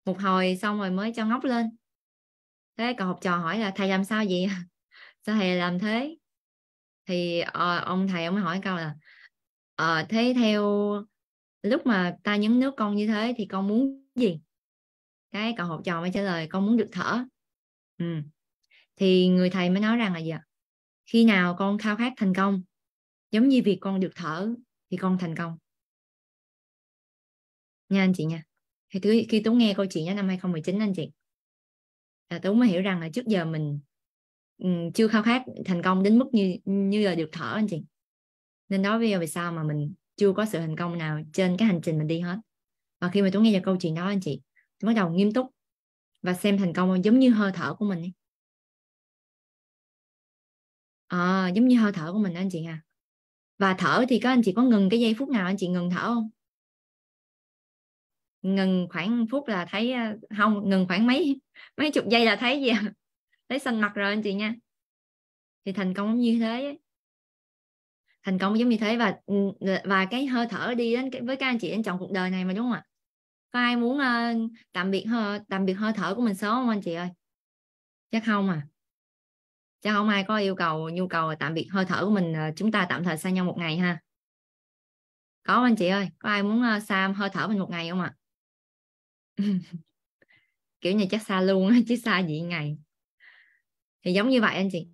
một hồi xong rồi mới cho ngóc lên thế còn học trò hỏi là thầy làm sao vậy [laughs] sao thầy làm thế thì uh, ông thầy ông mới hỏi câu là uh, thế theo lúc mà ta nhấn nước con như thế thì con muốn gì cái còn học trò mới trả lời con muốn được thở ừ. thì người thầy mới nói rằng là gì ạ khi nào con khao khát thành công giống như việc con được thở thì con thành công nha anh chị nha thì thứ khi tú nghe câu chuyện đó năm 2019 anh chị à, tú mới hiểu rằng là trước giờ mình ừ, chưa khao khát thành công đến mức như như là được thở anh chị nên đó bây giờ vì sao mà mình chưa có sự thành công nào trên cái hành trình mình đi hết và khi mà tú nghe được câu chuyện đó anh chị tôi bắt đầu nghiêm túc và xem thành công giống như hơi thở của mình ấy. À, giống như hơi thở của mình anh chị à và thở thì các anh chị có ngừng cái giây phút nào anh chị ngừng thở không ngừng khoảng phút là thấy à, không ngừng khoảng mấy mấy chục giây là thấy gì à? [laughs] thấy xanh mặt rồi anh chị nha thì thành công như thế ấy. thành công giống như thế và ừ, và cái hơi thở đi đến với các anh chị đến chọn cuộc đời này mà đúng không ạ có ai muốn uh, tạm biệt hơi tạm biệt hơi thở của mình sớm không anh chị ơi chắc không à chắc không ai có yêu cầu nhu cầu tạm biệt hơi thở của mình ờ, chúng ta tạm thời xa nhau một ngày ha có anh chị ơi có ai muốn uh, xa hơi thở mình một ngày không ạ à? [laughs] kiểu như chắc xa luôn chứ xa gì ngày thì giống như vậy anh chị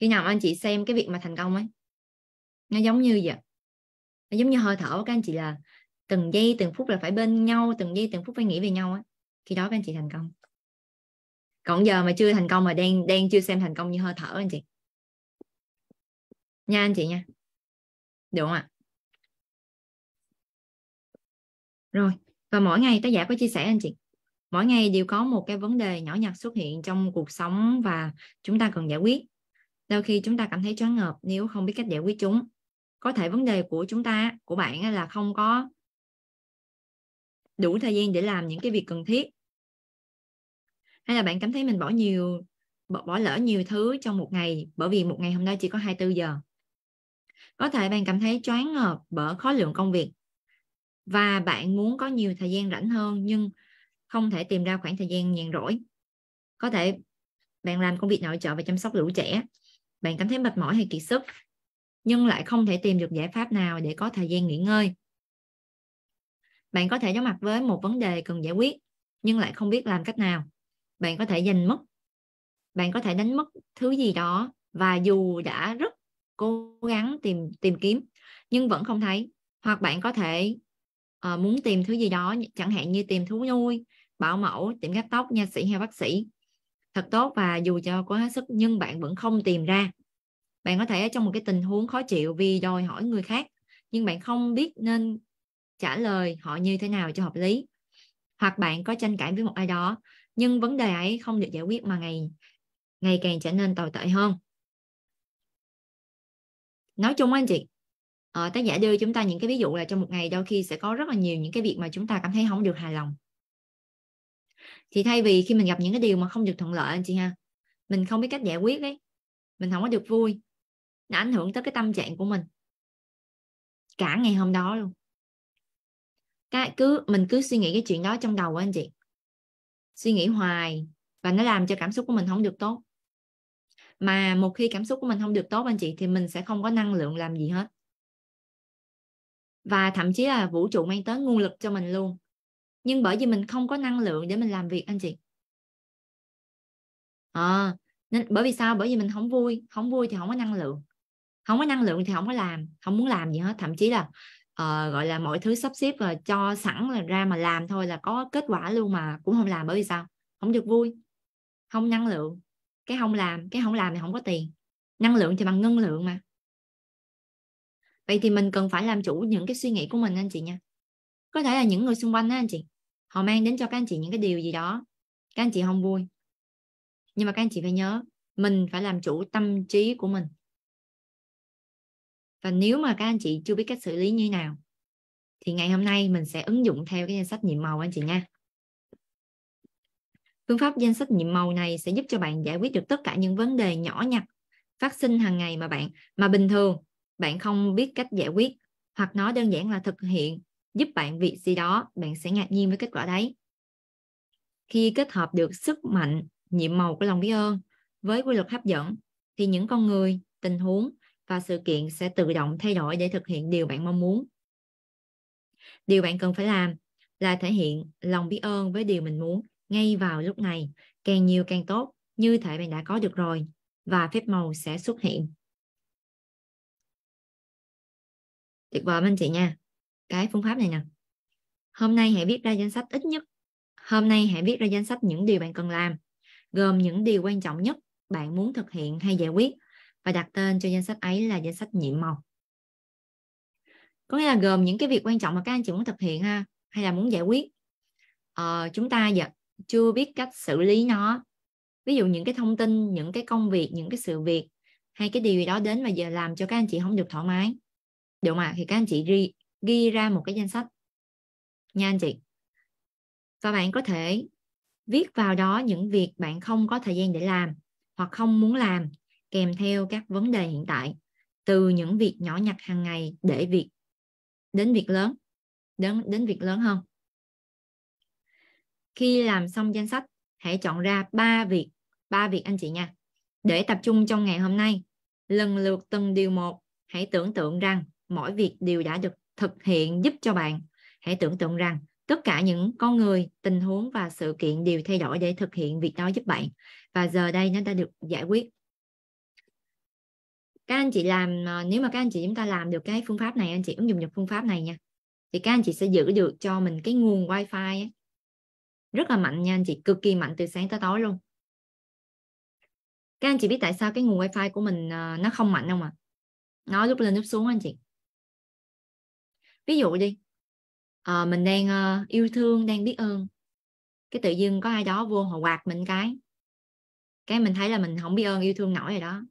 khi nào anh chị xem cái việc mà thành công ấy nó giống như vậy nó giống như hơi thở của các anh chị là từng giây từng phút là phải bên nhau từng giây từng phút phải nghĩ về nhau á khi đó các anh chị thành công còn giờ mà chưa thành công mà đang đang chưa xem thành công như hơi thở anh chị nha anh chị nha được không ạ rồi và mỗi ngày tác giả có chia sẻ anh chị mỗi ngày đều có một cái vấn đề nhỏ nhặt xuất hiện trong cuộc sống và chúng ta cần giải quyết đôi khi chúng ta cảm thấy choáng ngợp nếu không biết cách giải quyết chúng có thể vấn đề của chúng ta của bạn là không có đủ thời gian để làm những cái việc cần thiết hay là bạn cảm thấy mình bỏ nhiều bỏ, bỏ lỡ nhiều thứ trong một ngày bởi vì một ngày hôm nay chỉ có 24 giờ có thể bạn cảm thấy choáng ngợp bởi khó lượng công việc và bạn muốn có nhiều thời gian rảnh hơn nhưng không thể tìm ra khoảng thời gian nhàn rỗi có thể bạn làm công việc nội trợ và chăm sóc lũ trẻ bạn cảm thấy mệt mỏi hay kiệt sức nhưng lại không thể tìm được giải pháp nào để có thời gian nghỉ ngơi bạn có thể đối mặt với một vấn đề cần giải quyết nhưng lại không biết làm cách nào bạn có thể dành mất bạn có thể đánh mất thứ gì đó và dù đã rất cố gắng tìm tìm kiếm nhưng vẫn không thấy hoặc bạn có thể à, muốn tìm thứ gì đó chẳng hạn như tìm thú nuôi bảo mẫu tiệm cắt tóc nha sĩ hay bác sĩ thật tốt và dù cho có hết sức nhưng bạn vẫn không tìm ra bạn có thể ở trong một cái tình huống khó chịu vì đòi hỏi người khác nhưng bạn không biết nên trả lời họ như thế nào cho hợp lý hoặc bạn có tranh cãi với một ai đó nhưng vấn đề ấy không được giải quyết mà ngày ngày càng trở nên tồi tệ hơn nói chung anh chị uh, tác giả đưa chúng ta những cái ví dụ là trong một ngày đôi khi sẽ có rất là nhiều những cái việc mà chúng ta cảm thấy không được hài lòng thì thay vì khi mình gặp những cái điều mà không được thuận lợi anh chị ha mình không biết cách giải quyết ấy mình không có được vui nó ảnh hưởng tới cái tâm trạng của mình cả ngày hôm đó luôn cái cứ mình cứ suy nghĩ cái chuyện đó trong đầu của anh chị suy nghĩ hoài và nó làm cho cảm xúc của mình không được tốt mà một khi cảm xúc của mình không được tốt anh chị thì mình sẽ không có năng lượng làm gì hết và thậm chí là vũ trụ mang tới nguồn lực cho mình luôn nhưng bởi vì mình không có năng lượng để mình làm việc anh chị à, nên bởi vì sao bởi vì mình không vui không vui thì không có năng lượng không có năng lượng thì không có làm không muốn làm gì hết thậm chí là uh, gọi là mọi thứ sắp xếp và cho sẵn là ra mà làm thôi là có kết quả luôn mà cũng không làm bởi vì sao không được vui không năng lượng cái không làm cái không làm thì không có tiền năng lượng thì bằng ngân lượng mà vậy thì mình cần phải làm chủ những cái suy nghĩ của mình anh chị nha có thể là những người xung quanh đó anh chị họ mang đến cho các anh chị những cái điều gì đó các anh chị không vui nhưng mà các anh chị phải nhớ mình phải làm chủ tâm trí của mình và nếu mà các anh chị chưa biết cách xử lý như nào thì ngày hôm nay mình sẽ ứng dụng theo cái danh sách nhiệm màu anh chị nha phương pháp danh sách nhiệm màu này sẽ giúp cho bạn giải quyết được tất cả những vấn đề nhỏ nhặt phát sinh hàng ngày mà bạn mà bình thường bạn không biết cách giải quyết hoặc nó đơn giản là thực hiện giúp bạn việc gì đó bạn sẽ ngạc nhiên với kết quả đấy khi kết hợp được sức mạnh nhiệm màu của lòng biết ơn với quy luật hấp dẫn thì những con người tình huống và sự kiện sẽ tự động thay đổi để thực hiện điều bạn mong muốn điều bạn cần phải làm là thể hiện lòng biết ơn với điều mình muốn ngay vào lúc này càng nhiều càng tốt như thể bạn đã có được rồi và phép màu sẽ xuất hiện tuyệt vời anh chị nha cái phương pháp này nè hôm nay hãy viết ra danh sách ít nhất hôm nay hãy viết ra danh sách những điều bạn cần làm gồm những điều quan trọng nhất bạn muốn thực hiện hay giải quyết và đặt tên cho danh sách ấy là danh sách nhiệm màu có nghĩa là gồm những cái việc quan trọng mà các anh chị muốn thực hiện ha hay là muốn giải quyết ờ, chúng ta giờ dạ, chưa biết cách xử lý nó ví dụ những cái thông tin những cái công việc những cái sự việc hay cái điều gì đó đến mà giờ làm cho các anh chị không được thoải mái được không ạ thì các anh chị ghi, ghi ra một cái danh sách nha anh chị và bạn có thể viết vào đó những việc bạn không có thời gian để làm hoặc không muốn làm kèm theo các vấn đề hiện tại từ những việc nhỏ nhặt hàng ngày để việc đến việc lớn đến đến việc lớn hơn khi làm xong danh sách hãy chọn ra ba việc ba việc anh chị nha để tập trung trong ngày hôm nay lần lượt từng điều một hãy tưởng tượng rằng mọi việc đều đã được thực hiện giúp cho bạn hãy tưởng tượng rằng tất cả những con người tình huống và sự kiện đều thay đổi để thực hiện việc đó giúp bạn và giờ đây nó đã được giải quyết các anh chị làm ờ, nếu mà các anh chị chúng ta làm được cái phương pháp này anh chị ứng dụng được phương pháp này nha thì các anh chị sẽ giữ được cho mình cái nguồn wifi ấy. rất là mạnh nha anh chị cực kỳ mạnh từ sáng tới tối luôn các anh chị biết tại sao cái nguồn wifi của mình ờ, nó không mạnh không ạ à? nó lúc lên lúc xuống anh chị ví dụ đi à, mình đang uh, yêu thương đang biết ơn cái tự dưng có ai đó vô họ quạt mình cái cái mình thấy là mình không biết ơn yêu thương nổi rồi đó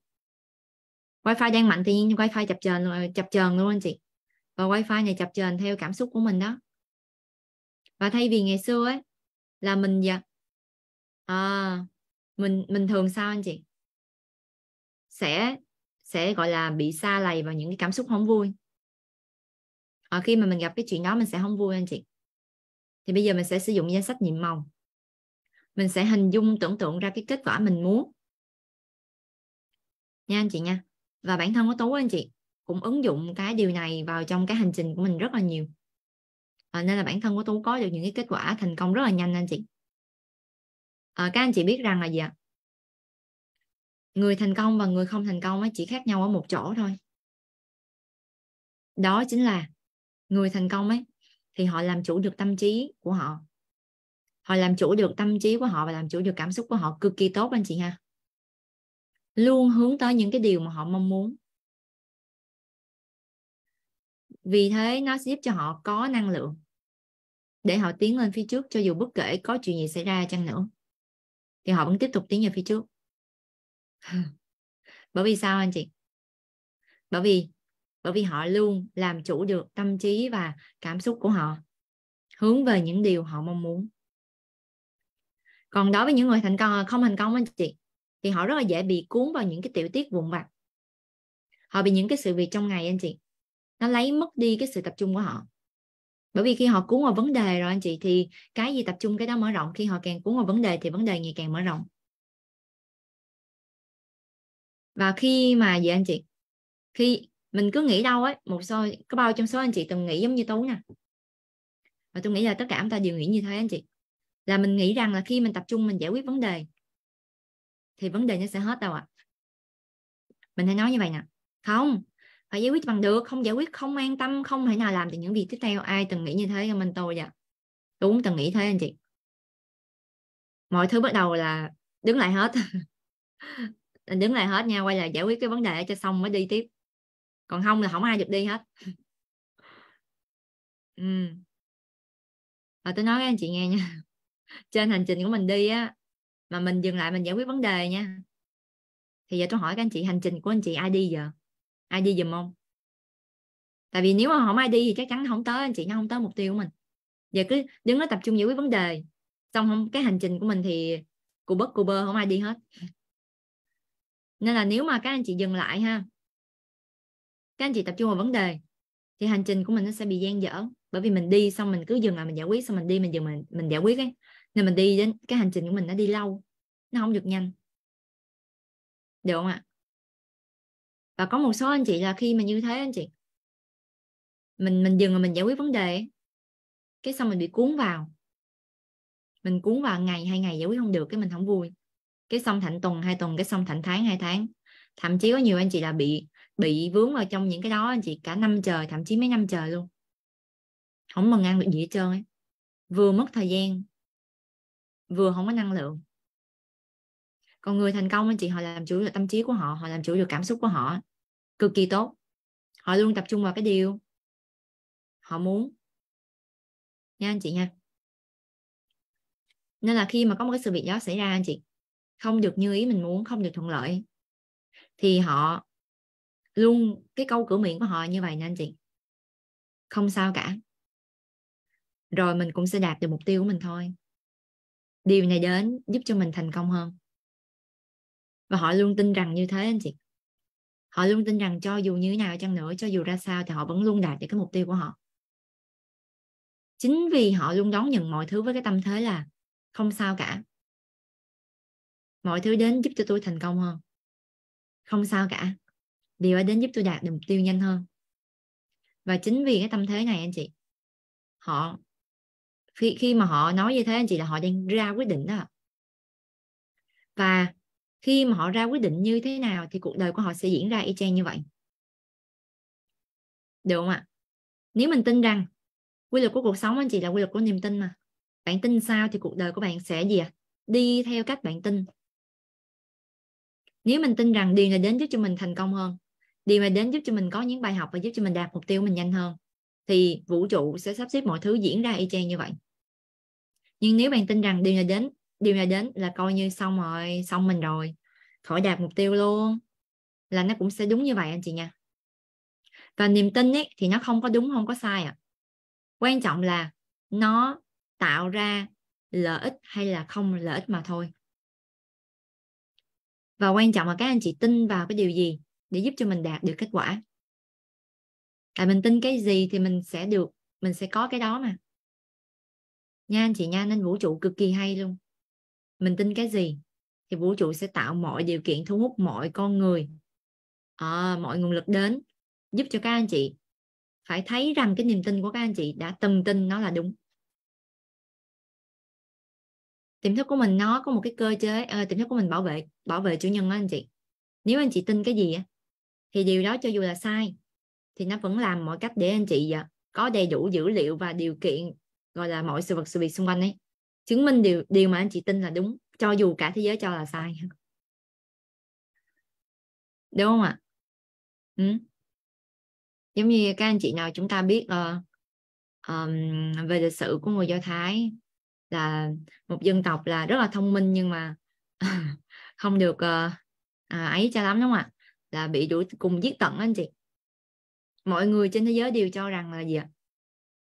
wifi đang mạnh tự nhiên wifi chập chờn chập chờn luôn anh chị và wifi này chập chờn theo cảm xúc của mình đó và thay vì ngày xưa ấy là mình giờ à, mình mình thường sao anh chị sẽ sẽ gọi là bị xa lầy vào những cái cảm xúc không vui à, khi mà mình gặp cái chuyện đó mình sẽ không vui anh chị thì bây giờ mình sẽ sử dụng danh sách nhiệm màu mình sẽ hình dung tưởng tượng ra cái kết quả mình muốn nha anh chị nha và bản thân của tú anh chị cũng ứng dụng cái điều này vào trong cái hành trình của mình rất là nhiều à, nên là bản thân của tú có được những cái kết quả thành công rất là nhanh anh chị à, các anh chị biết rằng là gì ạ người thành công và người không thành công chỉ khác nhau ở một chỗ thôi đó chính là người thành công ấy thì họ làm chủ được tâm trí của họ họ làm chủ được tâm trí của họ và làm chủ được cảm xúc của họ cực kỳ tốt anh chị ha luôn hướng tới những cái điều mà họ mong muốn vì thế nó sẽ giúp cho họ có năng lượng để họ tiến lên phía trước cho dù bất kể có chuyện gì xảy ra chăng nữa thì họ vẫn tiếp tục tiến về phía trước [laughs] bởi vì sao anh chị bởi vì bởi vì họ luôn làm chủ được tâm trí và cảm xúc của họ hướng về những điều họ mong muốn còn đối với những người thành công không thành công anh chị thì họ rất là dễ bị cuốn vào những cái tiểu tiết vụn vặt họ bị những cái sự việc trong ngày anh chị nó lấy mất đi cái sự tập trung của họ bởi vì khi họ cuốn vào vấn đề rồi anh chị thì cái gì tập trung cái đó mở rộng khi họ càng cuốn vào vấn đề thì vấn đề ngày càng mở rộng và khi mà gì anh chị khi mình cứ nghĩ đâu ấy một số có bao trong số anh chị từng nghĩ giống như tú nè và tôi nghĩ là tất cả chúng ta đều nghĩ như thế anh chị là mình nghĩ rằng là khi mình tập trung mình giải quyết vấn đề thì vấn đề nó sẽ hết đâu ạ à. mình hay nói như vậy nè không phải giải quyết bằng được không giải quyết không an tâm không thể nào làm được những việc tiếp theo ai từng nghĩ như thế mình tôi vậy đúng từng nghĩ thế anh chị mọi thứ bắt đầu là đứng lại hết [laughs] đứng lại hết nha quay lại giải quyết cái vấn đề cho xong mới đi tiếp còn không là không ai chụp đi hết [laughs] ừ. và tôi nói với anh chị nghe nha [laughs] trên hành trình của mình đi á mà mình dừng lại mình giải quyết vấn đề nha thì giờ tôi hỏi các anh chị hành trình của anh chị ai đi giờ ai đi giùm không tại vì nếu mà không ai đi thì chắc chắn không tới anh chị nó không tới mục tiêu của mình giờ cứ đứng đó tập trung giải quyết vấn đề xong không cái hành trình của mình thì cù bất cù bơ không ai đi hết [laughs] nên là nếu mà các anh chị dừng lại ha các anh chị tập trung vào vấn đề thì hành trình của mình nó sẽ bị gian dở bởi vì mình đi xong mình cứ dừng lại mình giải quyết xong mình đi mình dừng mình mình giải quyết ấy nên mình đi đến cái hành trình của mình nó đi lâu nó không được nhanh được không ạ và có một số anh chị là khi mà như thế anh chị mình mình dừng rồi mình giải quyết vấn đề cái xong mình bị cuốn vào mình cuốn vào ngày hai ngày giải quyết không được cái mình không vui cái xong thành tuần hai tuần cái xong thành tháng hai tháng thậm chí có nhiều anh chị là bị bị vướng vào trong những cái đó anh chị cả năm trời thậm chí mấy năm trời luôn không mà ăn được gì hết trơn ấy vừa mất thời gian vừa không có năng lượng còn người thành công anh chị họ làm chủ được tâm trí của họ họ làm chủ được cảm xúc của họ cực kỳ tốt họ luôn tập trung vào cái điều họ muốn nha anh chị nha nên là khi mà có một cái sự việc đó xảy ra anh chị không được như ý mình muốn không được thuận lợi thì họ luôn cái câu cửa miệng của họ như vậy nha anh chị không sao cả rồi mình cũng sẽ đạt được mục tiêu của mình thôi điều này đến giúp cho mình thành công hơn và họ luôn tin rằng như thế anh chị họ luôn tin rằng cho dù như thế nào chăng nữa cho dù ra sao thì họ vẫn luôn đạt được cái mục tiêu của họ chính vì họ luôn đón nhận mọi thứ với cái tâm thế là không sao cả mọi thứ đến giúp cho tôi thành công hơn không sao cả điều đó đến giúp tôi đạt được mục tiêu nhanh hơn và chính vì cái tâm thế này anh chị họ khi khi mà họ nói như thế anh chị là họ đang ra quyết định đó và khi mà họ ra quyết định như thế nào thì cuộc đời của họ sẽ diễn ra y chang như vậy được không ạ nếu mình tin rằng quy luật của cuộc sống anh chị là quy luật của niềm tin mà bạn tin sao thì cuộc đời của bạn sẽ gì à đi theo cách bạn tin nếu mình tin rằng điền là đến giúp cho mình thành công hơn điều mà đến giúp cho mình có những bài học và giúp cho mình đạt mục tiêu mình nhanh hơn thì vũ trụ sẽ sắp xếp mọi thứ diễn ra y chang như vậy nhưng nếu bạn tin rằng điều này đến điều này đến là coi như xong rồi xong mình rồi khỏi đạt mục tiêu luôn là nó cũng sẽ đúng như vậy anh chị nha và niềm tin ấy thì nó không có đúng không có sai à quan trọng là nó tạo ra lợi ích hay là không lợi ích mà thôi và quan trọng là các anh chị tin vào cái điều gì để giúp cho mình đạt được kết quả tại mình tin cái gì thì mình sẽ được mình sẽ có cái đó mà nha anh chị nha nên vũ trụ cực kỳ hay luôn mình tin cái gì thì vũ trụ sẽ tạo mọi điều kiện thu hút mọi con người à, mọi nguồn lực đến giúp cho các anh chị phải thấy rằng cái niềm tin của các anh chị đã từng tin nó là đúng tiềm thức của mình nó có một cái cơ chế à, tiềm thức của mình bảo vệ bảo vệ chủ nhân đó anh chị nếu anh chị tin cái gì thì điều đó cho dù là sai thì nó vẫn làm mọi cách để anh chị dạ, có đầy đủ dữ liệu và điều kiện gọi là mọi sự vật sự việc xung quanh ấy chứng minh điều điều mà anh chị tin là đúng cho dù cả thế giới cho là sai đúng không ạ ừ. giống như các anh chị nào chúng ta biết uh, um, về lịch sử của người do thái là một dân tộc là rất là thông minh nhưng mà [laughs] không được uh, ấy cho lắm đúng không ạ là bị đuổi cùng giết tận anh chị mọi người trên thế giới đều cho rằng là gì ạ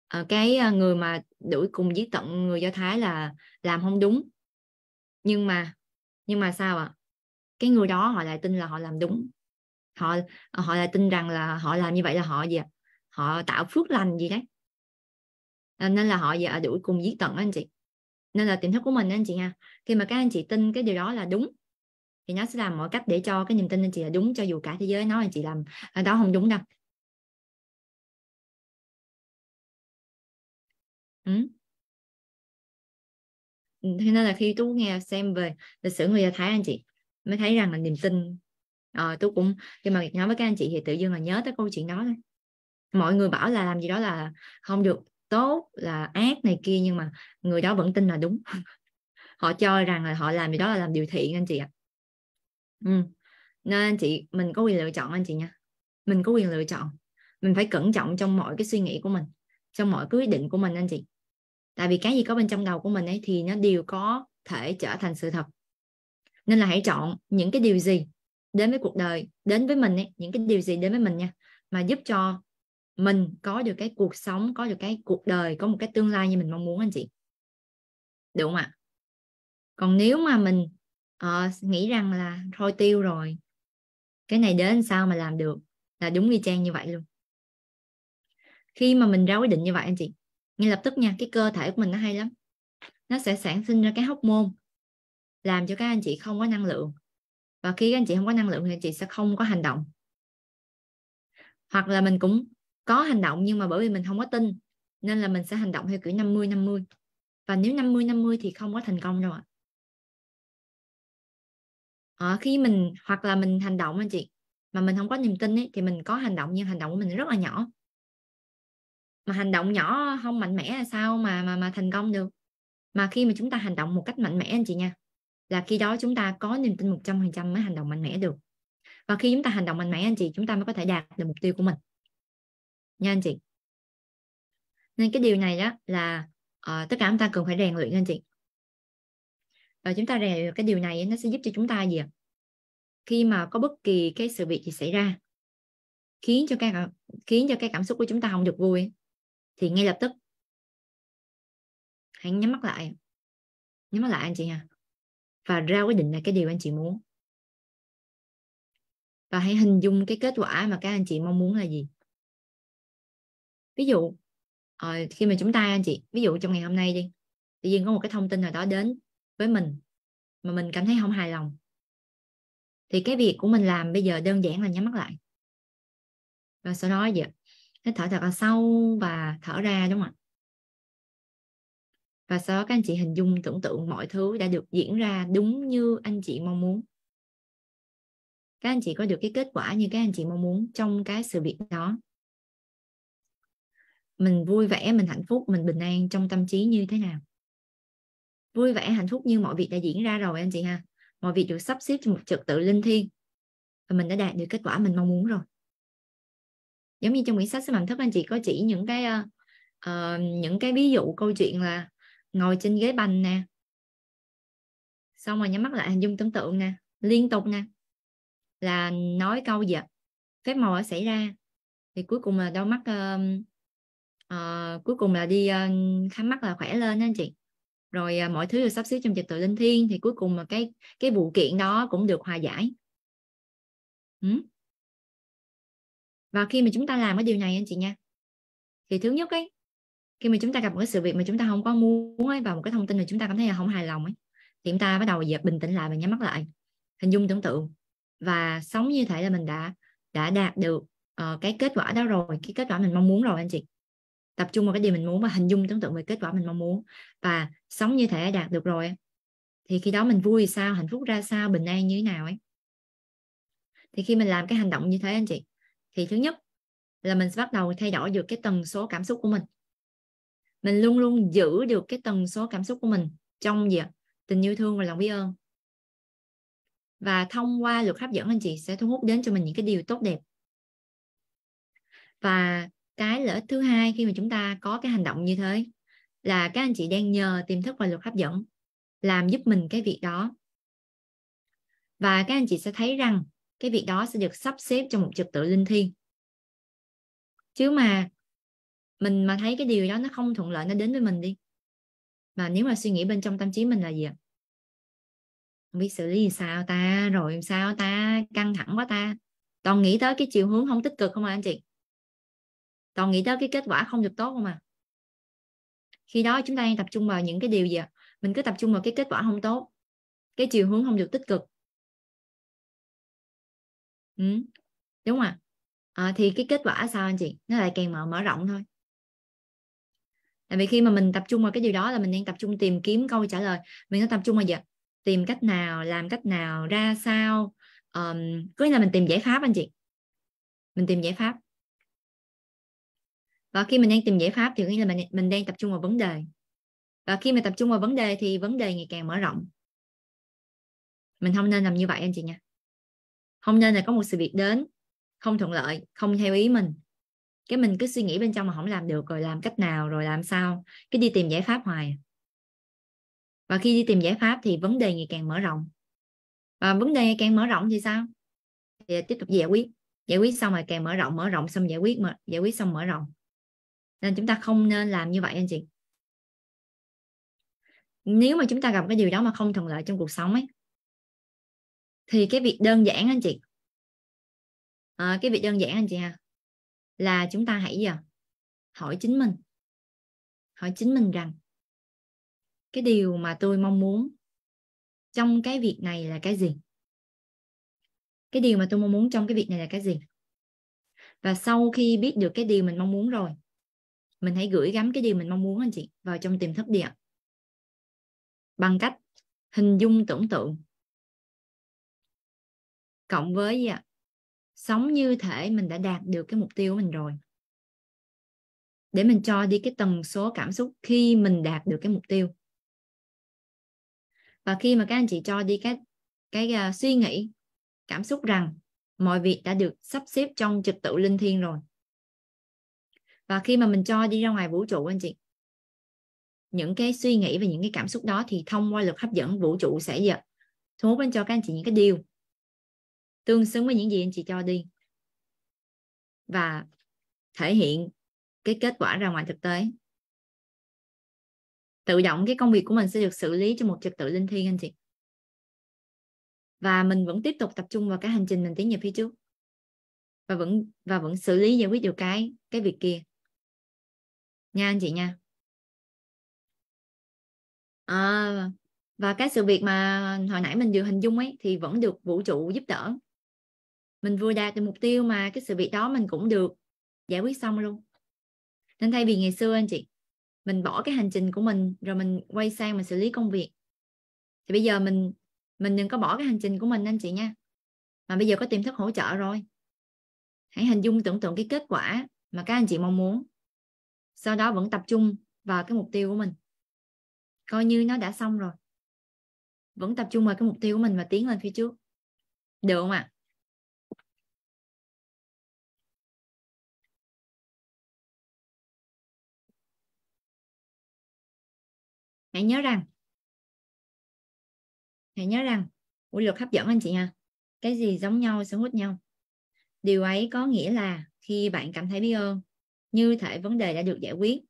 à, cái ờ, người mà đuổi cùng giết tận người do thái là làm không đúng nhưng mà nhưng mà sao ạ cái người đó họ lại tin là họ làm đúng họ ờ, họ lại tin rằng là họ làm như vậy là họ gì ạ họ tạo phước lành gì đấy nên là họ giờ dạ, đuổi cùng giết tận anh chị nên là tiềm thức của mình anh chị ha khi mà các anh chị tin cái điều đó là đúng thì nó sẽ làm mọi cách để cho cái niềm tin anh chị là đúng cho dù cả thế giới nói anh chị làm à, đó không đúng đâu ừ? thế nên là khi tú nghe xem về lịch sử người do thái anh chị mới thấy rằng là niềm tin à, tú cũng khi mà nói với các anh chị thì tự dưng là nhớ tới câu chuyện đó thôi mọi người bảo là làm gì đó là không được tốt là ác này kia nhưng mà người đó vẫn tin là đúng [laughs] họ cho rằng là họ làm gì đó là làm điều thiện anh chị ạ ừ. nên anh chị mình có quyền lựa chọn anh chị nha mình có quyền lựa chọn mình phải cẩn trọng trong mọi cái suy nghĩ của mình trong mọi quyết định của mình anh chị tại vì cái gì có bên trong đầu của mình ấy thì nó đều có thể trở thành sự thật nên là hãy chọn những cái điều gì đến với cuộc đời đến với mình ấy, những cái điều gì đến với mình nha mà giúp cho mình có được cái cuộc sống có được cái cuộc đời có một cái tương lai như mình mong muốn anh chị đúng không ạ còn nếu mà mình à, nghĩ rằng là thôi tiêu rồi cái này đến sao mà làm được là đúng y chang như vậy luôn khi mà mình ra quyết định như vậy anh chị ngay lập tức nha cái cơ thể của mình nó hay lắm nó sẽ sản sinh ra cái hóc môn làm cho các anh chị không có năng lượng và khi các anh chị không có năng lượng thì anh chị sẽ không có hành động hoặc là mình cũng có hành động nhưng mà bởi vì mình không có tin nên là mình sẽ hành động theo kiểu 50 50 và nếu 50 50 thì không có thành công đâu ạ à, khi mình hoặc là mình hành động anh chị mà mình không có niềm tin ấy, thì mình có hành động nhưng hành động của mình rất là nhỏ mà hành động nhỏ không mạnh mẽ là sao mà mà mà thành công được mà khi mà chúng ta hành động một cách mạnh mẽ anh chị nha là khi đó chúng ta có niềm tin 100% mới hành động mạnh mẽ được và khi chúng ta hành động mạnh mẽ anh chị chúng ta mới có thể đạt được mục tiêu của mình nha anh chị nên cái điều này đó là uh, tất cả chúng ta cần phải rèn luyện anh chị và chúng ta rèn cái điều này nó sẽ giúp cho chúng ta gì ạ khi mà có bất kỳ cái sự việc gì xảy ra khiến cho cái khiến cho cái cảm xúc của chúng ta không được vui thì ngay lập tức hãy nhắm mắt lại nhắm mắt lại anh chị ha và ra quyết định là cái điều anh chị muốn và hãy hình dung cái kết quả mà các anh chị mong muốn là gì ví dụ ờ, khi mà chúng ta anh chị ví dụ trong ngày hôm nay đi tự nhiên có một cái thông tin nào đó đến với mình mà mình cảm thấy không hài lòng thì cái việc của mình làm bây giờ đơn giản là nhắm mắt lại và sau đó vậy hít thở thật là sâu và thở ra đúng không ạ và sau đó các anh chị hình dung tưởng tượng mọi thứ đã được diễn ra đúng như anh chị mong muốn các anh chị có được cái kết quả như các anh chị mong muốn trong cái sự việc đó mình vui vẻ mình hạnh phúc mình bình an trong tâm trí như thế nào vui vẻ hạnh phúc như mọi việc đã diễn ra rồi anh chị ha mọi việc được sắp xếp một trật tự linh thiêng và mình đã đạt được kết quả mình mong muốn rồi giống như trong quyển sách bản thức anh chị có chỉ những cái uh, những cái ví dụ câu chuyện là ngồi trên ghế bành nè xong rồi nhắm mắt lại hình dung tưởng tượng nè liên tục nè là nói câu gì phép màu đã xảy ra thì cuối cùng là đau mắt uh, uh, cuối cùng là đi uh, khám mắt là khỏe lên anh chị rồi à, mọi thứ được sắp xếp trong trật tự linh thiêng thì cuối cùng mà cái cái vụ kiện đó cũng được hòa giải ừ? và khi mà chúng ta làm cái điều này anh chị nha thì thứ nhất ấy khi mà chúng ta gặp một cái sự việc mà chúng ta không có muốn ấy và một cái thông tin mà chúng ta cảm thấy là không hài lòng ấy thì chúng ta bắt đầu dẹp bình tĩnh lại và nhắm mắt lại hình dung tưởng tượng và sống như thể là mình đã đã đạt được uh, cái kết quả đó rồi cái kết quả mình mong muốn rồi anh chị tập trung vào cái điều mình muốn và hình dung tưởng tượng về kết quả mình mong muốn và sống như thể đạt được rồi thì khi đó mình vui sao hạnh phúc ra sao bình an như thế nào ấy thì khi mình làm cái hành động như thế anh chị thì thứ nhất là mình sẽ bắt đầu thay đổi được cái tần số cảm xúc của mình mình luôn luôn giữ được cái tần số cảm xúc của mình trong gì ạ tình yêu thương và lòng biết ơn và thông qua luật hấp dẫn anh chị sẽ thu hút đến cho mình những cái điều tốt đẹp và cái lợi ích thứ hai khi mà chúng ta có cái hành động như thế là các anh chị đang nhờ tiềm thức và luật hấp dẫn làm giúp mình cái việc đó và các anh chị sẽ thấy rằng cái việc đó sẽ được sắp xếp trong một trật tự linh thiêng chứ mà mình mà thấy cái điều đó nó không thuận lợi nó đến với mình đi mà nếu mà suy nghĩ bên trong tâm trí mình là gì ạ không biết xử lý sao ta rồi sao ta căng thẳng quá ta toàn nghĩ tới cái chiều hướng không tích cực không ạ anh chị toàn nghĩ tới cái kết quả không được tốt không à khi đó chúng ta đang tập trung vào những cái điều gì à? mình cứ tập trung vào cái kết quả không tốt cái chiều hướng không được tích cực ừ. đúng không à? à thì cái kết quả sao anh chị nó lại càng mở mở rộng thôi tại vì khi mà mình tập trung vào cái điều đó là mình đang tập trung tìm kiếm câu trả lời mình có tập trung vào gì tìm cách nào làm cách nào ra sao um, có nghĩa là mình tìm giải pháp anh chị mình tìm giải pháp và khi mình đang tìm giải pháp thì nghĩa là mình mình đang tập trung vào vấn đề và khi mình tập trung vào vấn đề thì vấn đề ngày càng mở rộng mình không nên làm như vậy anh chị nha không nên là có một sự việc đến không thuận lợi không theo ý mình cái mình cứ suy nghĩ bên trong mà không làm được rồi làm cách nào rồi làm sao cái đi tìm giải pháp hoài và khi đi tìm giải pháp thì vấn đề ngày càng mở rộng và vấn đề ngày càng mở rộng thì sao thì tiếp tục giải quyết giải quyết xong rồi càng mở rộng mở rộng xong giải quyết mà giải quyết xong mở rộng nên chúng ta không nên làm như vậy anh chị nếu mà chúng ta gặp cái điều đó mà không thuận lợi trong cuộc sống ấy thì cái việc đơn giản anh chị à, cái việc đơn giản anh chị ha là chúng ta hãy giờ hỏi chính mình hỏi chính mình rằng cái điều mà tôi mong muốn trong cái việc này là cái gì cái điều mà tôi mong muốn trong cái việc này là cái gì và sau khi biết được cái điều mình mong muốn rồi mình hãy gửi gắm cái điều mình mong muốn anh chị vào trong tiềm thức đi ạ bằng cách hình dung tưởng tượng cộng với gì ạ sống như thể mình đã đạt được cái mục tiêu của mình rồi để mình cho đi cái tần số cảm xúc khi mình đạt được cái mục tiêu và khi mà các anh chị cho đi cái cái à, uh, suy nghĩ cảm xúc rằng mọi việc đã được sắp xếp trong trật tự linh thiêng rồi và khi mà mình cho đi ra ngoài vũ trụ anh chị những cái suy nghĩ và những cái cảm xúc đó thì thông qua luật hấp dẫn vũ trụ sẽ giật thu hút lên cho các anh chị những cái điều tương xứng với những gì anh chị cho đi và thể hiện cái kết quả ra ngoài thực tế tự động cái công việc của mình sẽ được xử lý trong một trật tự linh thiêng anh chị và mình vẫn tiếp tục tập trung vào cái hành trình mình tiến về phía trước và vẫn và vẫn xử lý giải quyết được cái cái việc kia nha anh chị nha à, và cái sự việc mà hồi nãy mình vừa hình dung ấy thì vẫn được vũ trụ giúp đỡ mình vừa đạt được mục tiêu mà cái sự việc đó mình cũng được giải quyết xong luôn nên thay vì ngày xưa anh chị mình bỏ cái hành trình của mình rồi mình quay sang mình xử lý công việc thì bây giờ mình mình đừng có bỏ cái hành trình của mình anh chị nha mà bây giờ có tiềm thức hỗ trợ rồi hãy hình dung tưởng tượng cái kết quả mà các anh chị mong muốn sau đó vẫn tập trung vào cái mục tiêu của mình coi như nó đã xong rồi vẫn tập trung vào cái mục tiêu của mình và tiến lên phía trước được không ạ hãy nhớ rằng hãy nhớ rằng quy luật hấp dẫn anh chị nha cái gì giống nhau sẽ hút nhau điều ấy có nghĩa là khi bạn cảm thấy biết ơn như thể vấn đề đã được giải quyết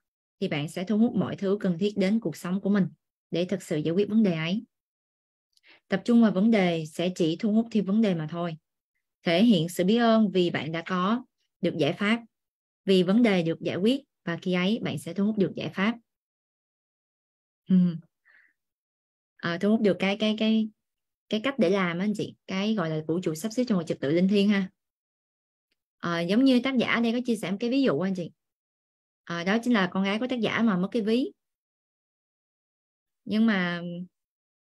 thì bạn sẽ thu hút mọi thứ cần thiết đến cuộc sống của mình để thực sự giải quyết vấn đề ấy tập trung vào vấn đề sẽ chỉ thu hút thêm vấn đề mà thôi thể hiện sự biết ơn vì bạn đã có được giải pháp vì vấn đề được giải quyết và khi ấy bạn sẽ thu hút được giải pháp ừ. à, thu hút được cái cái cái cái cách để làm anh chị cái gọi là vũ trụ sắp xếp trong một trật tự linh thiêng ha à, giống như tác giả đây có chia sẻ một cái ví dụ anh chị à, đó chính là con gái của tác giả mà mất cái ví nhưng mà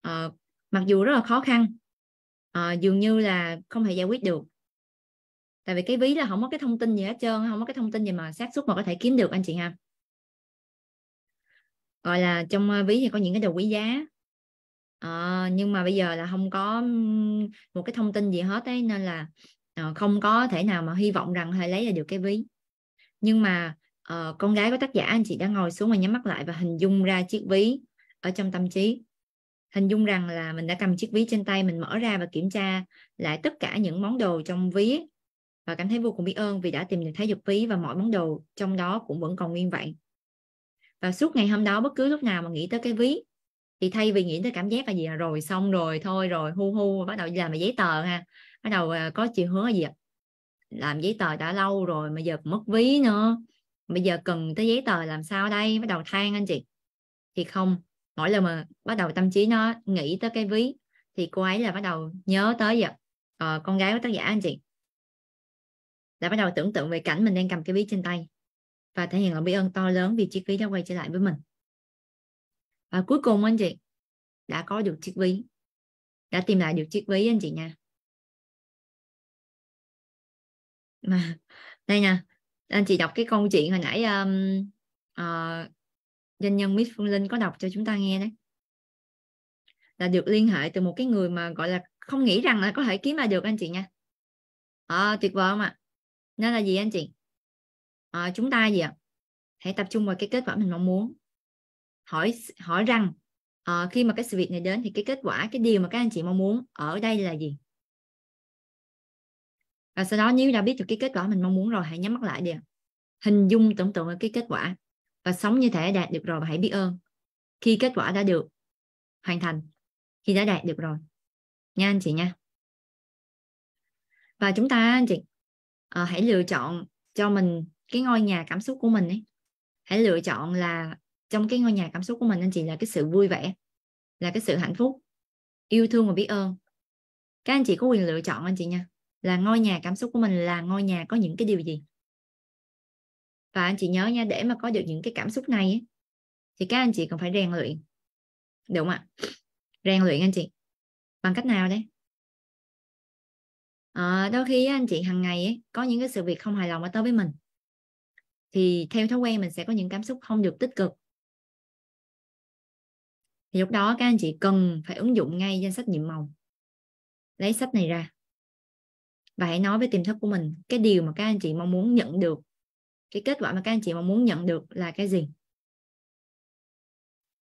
à, mặc dù rất là khó khăn à, dường như là không thể giải quyết được tại vì cái ví là không có cái thông tin gì hết trơn không có cái thông tin gì mà xác suất mà có thể kiếm được anh chị ha gọi là trong ví thì có những cái đồ quý giá à, nhưng mà bây giờ là không có một cái thông tin gì hết ấy nên là Ờ, không có thể nào mà hy vọng rằng thầy lấy ra được cái ví nhưng mà uh, con gái của tác giả anh chị đã ngồi xuống và nhắm mắt lại và hình dung ra chiếc ví ở trong tâm trí hình dung rằng là mình đã cầm chiếc ví trên tay mình mở ra và kiểm tra lại tất cả những món đồ trong ví và cảm thấy vô cùng biết ơn vì đã tìm được thấy dục ví và mọi món đồ trong đó cũng vẫn còn nguyên vẹn và suốt ngày hôm đó bất cứ lúc nào mà nghĩ tới cái ví thì thay vì nghĩ tới cảm giác là gì là rồi xong rồi thôi rồi hu hu bắt đầu đi làm về giấy tờ ha bắt đầu à, có chiều hứa gì ạ làm giấy tờ đã lâu rồi mà giờ mất ví nữa bây giờ cần tới giấy tờ làm sao đây bắt đầu than anh chị thì không mỗi lần mà bắt đầu tâm trí nó nghĩ tới cái ví thì cô ấy là bắt đầu nhớ tới giờ ờ, con gái của tác giả anh chị đã bắt đầu tưởng tượng về cảnh mình đang cầm cái ví trên tay và thể hiện lòng biết ơn to lớn vì chiếc ví đã quay trở lại với mình và cuối cùng anh chị đã có được chiếc ví đã tìm lại được chiếc ví anh chị nha mà đây nha anh chị đọc cái câu chuyện hồi nãy um, uh, doanh nhân Miss Phương Linh có đọc cho chúng ta nghe đấy là được liên hệ từ một cái người mà gọi là không nghĩ rằng là có thể kiếm ra được anh chị nha à, tuyệt vời không ạ nên là gì anh chị à, chúng ta gì ạ hãy tập trung vào cái kết quả mình mong muốn hỏi hỏi rằng à, khi mà cái sự việc này đến thì cái kết quả cái điều mà các anh chị mong muốn ở đây là gì và sau đó nếu đã biết được cái kết quả mình mong muốn rồi hãy nhắm mắt lại đi hình dung tưởng tượng cái kết quả và sống như thể đạt được rồi và hãy biết ơn khi kết quả đã được hoàn thành khi đã đạt được rồi nha anh chị nha và chúng ta anh chị à, hãy lựa chọn cho mình cái ngôi nhà cảm xúc của mình ấy hãy lựa chọn là trong cái ngôi nhà cảm xúc của mình anh chị là cái sự vui vẻ là cái sự hạnh phúc yêu thương và biết ơn các anh chị có quyền lựa chọn anh chị nha là ngôi nhà cảm xúc của mình là ngôi nhà có những cái điều gì và anh chị nhớ nha để mà có được những cái cảm xúc này ấy, thì các anh chị cần phải rèn luyện đúng không ạ rèn luyện anh chị bằng cách nào đấy à, đôi khi anh chị hàng ngày ấy, có những cái sự việc không hài lòng ở tới với mình thì theo thói quen mình sẽ có những cảm xúc không được tích cực thì lúc đó các anh chị cần phải ứng dụng ngay danh sách nhiệm màu lấy sách này ra và hãy nói với tiềm thức của mình cái điều mà các anh chị mong muốn nhận được cái kết quả mà các anh chị mong muốn nhận được là cái gì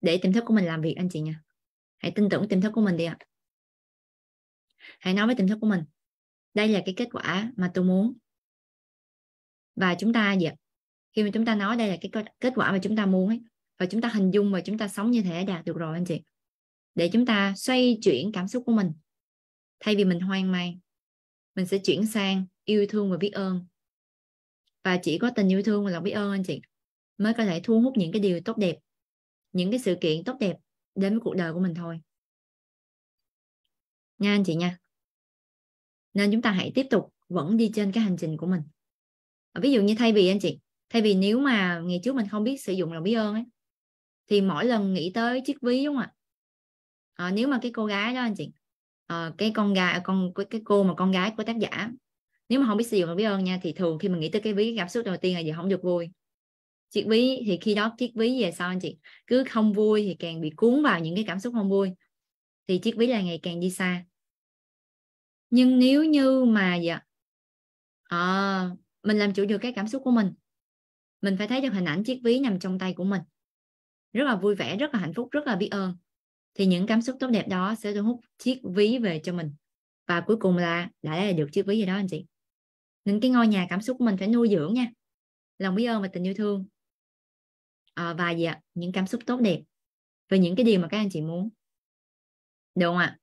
để tiềm thức của mình làm việc anh chị nha hãy tin tưởng tiềm thức của mình đi ạ hãy nói với tiềm thức của mình đây là cái kết quả mà tôi muốn và chúng ta gì khi mà chúng ta nói đây là cái kết quả mà chúng ta muốn ấy và chúng ta hình dung và chúng ta sống như thế đạt được rồi anh chị để chúng ta xoay chuyển cảm xúc của mình thay vì mình hoang mang mình sẽ chuyển sang yêu thương và biết ơn và chỉ có tình yêu thương và lòng biết ơn anh chị mới có thể thu hút những cái điều tốt đẹp những cái sự kiện tốt đẹp đến với cuộc đời của mình thôi nha anh chị nha nên chúng ta hãy tiếp tục vẫn đi trên cái hành trình của mình ví dụ như thay vì anh chị thay vì nếu mà ngày trước mình không biết sử dụng lòng biết ơn ấy thì mỗi lần nghĩ tới chiếc ví đúng không ạ à, nếu mà cái cô gái đó anh chị uh, cái con gái ờ, con cái, cái cô mà con gái của tác giả nếu mà không biết sử dụng biết ơn nha thì thường khi mà nghĩ tới cái ví cảm xúc đầu tiên là giờ không được vui chiếc ví thì khi đó chiếc ví về sau anh chị cứ không vui thì càng bị cuốn vào những cái cảm xúc không vui thì chiếc ví là ngày càng đi xa nhưng nếu như mà dạ à, mình làm chủ được cái cảm xúc của mình mình phải thấy được hình ảnh chiếc ví nằm trong tay của mình rất là vui vẻ rất là hạnh phúc rất là biết ơn thì những cảm xúc tốt đẹp đó sẽ thu hút chiếc ví về cho mình và cuối cùng là lại là được chiếc ví gì đó anh chị nên cái ngôi nhà cảm xúc của mình phải nuôi dưỡng nha lòng biết ơn và tình yêu thương à, và gì ạ những cảm xúc tốt đẹp về những cái điều mà các anh chị muốn được không ạ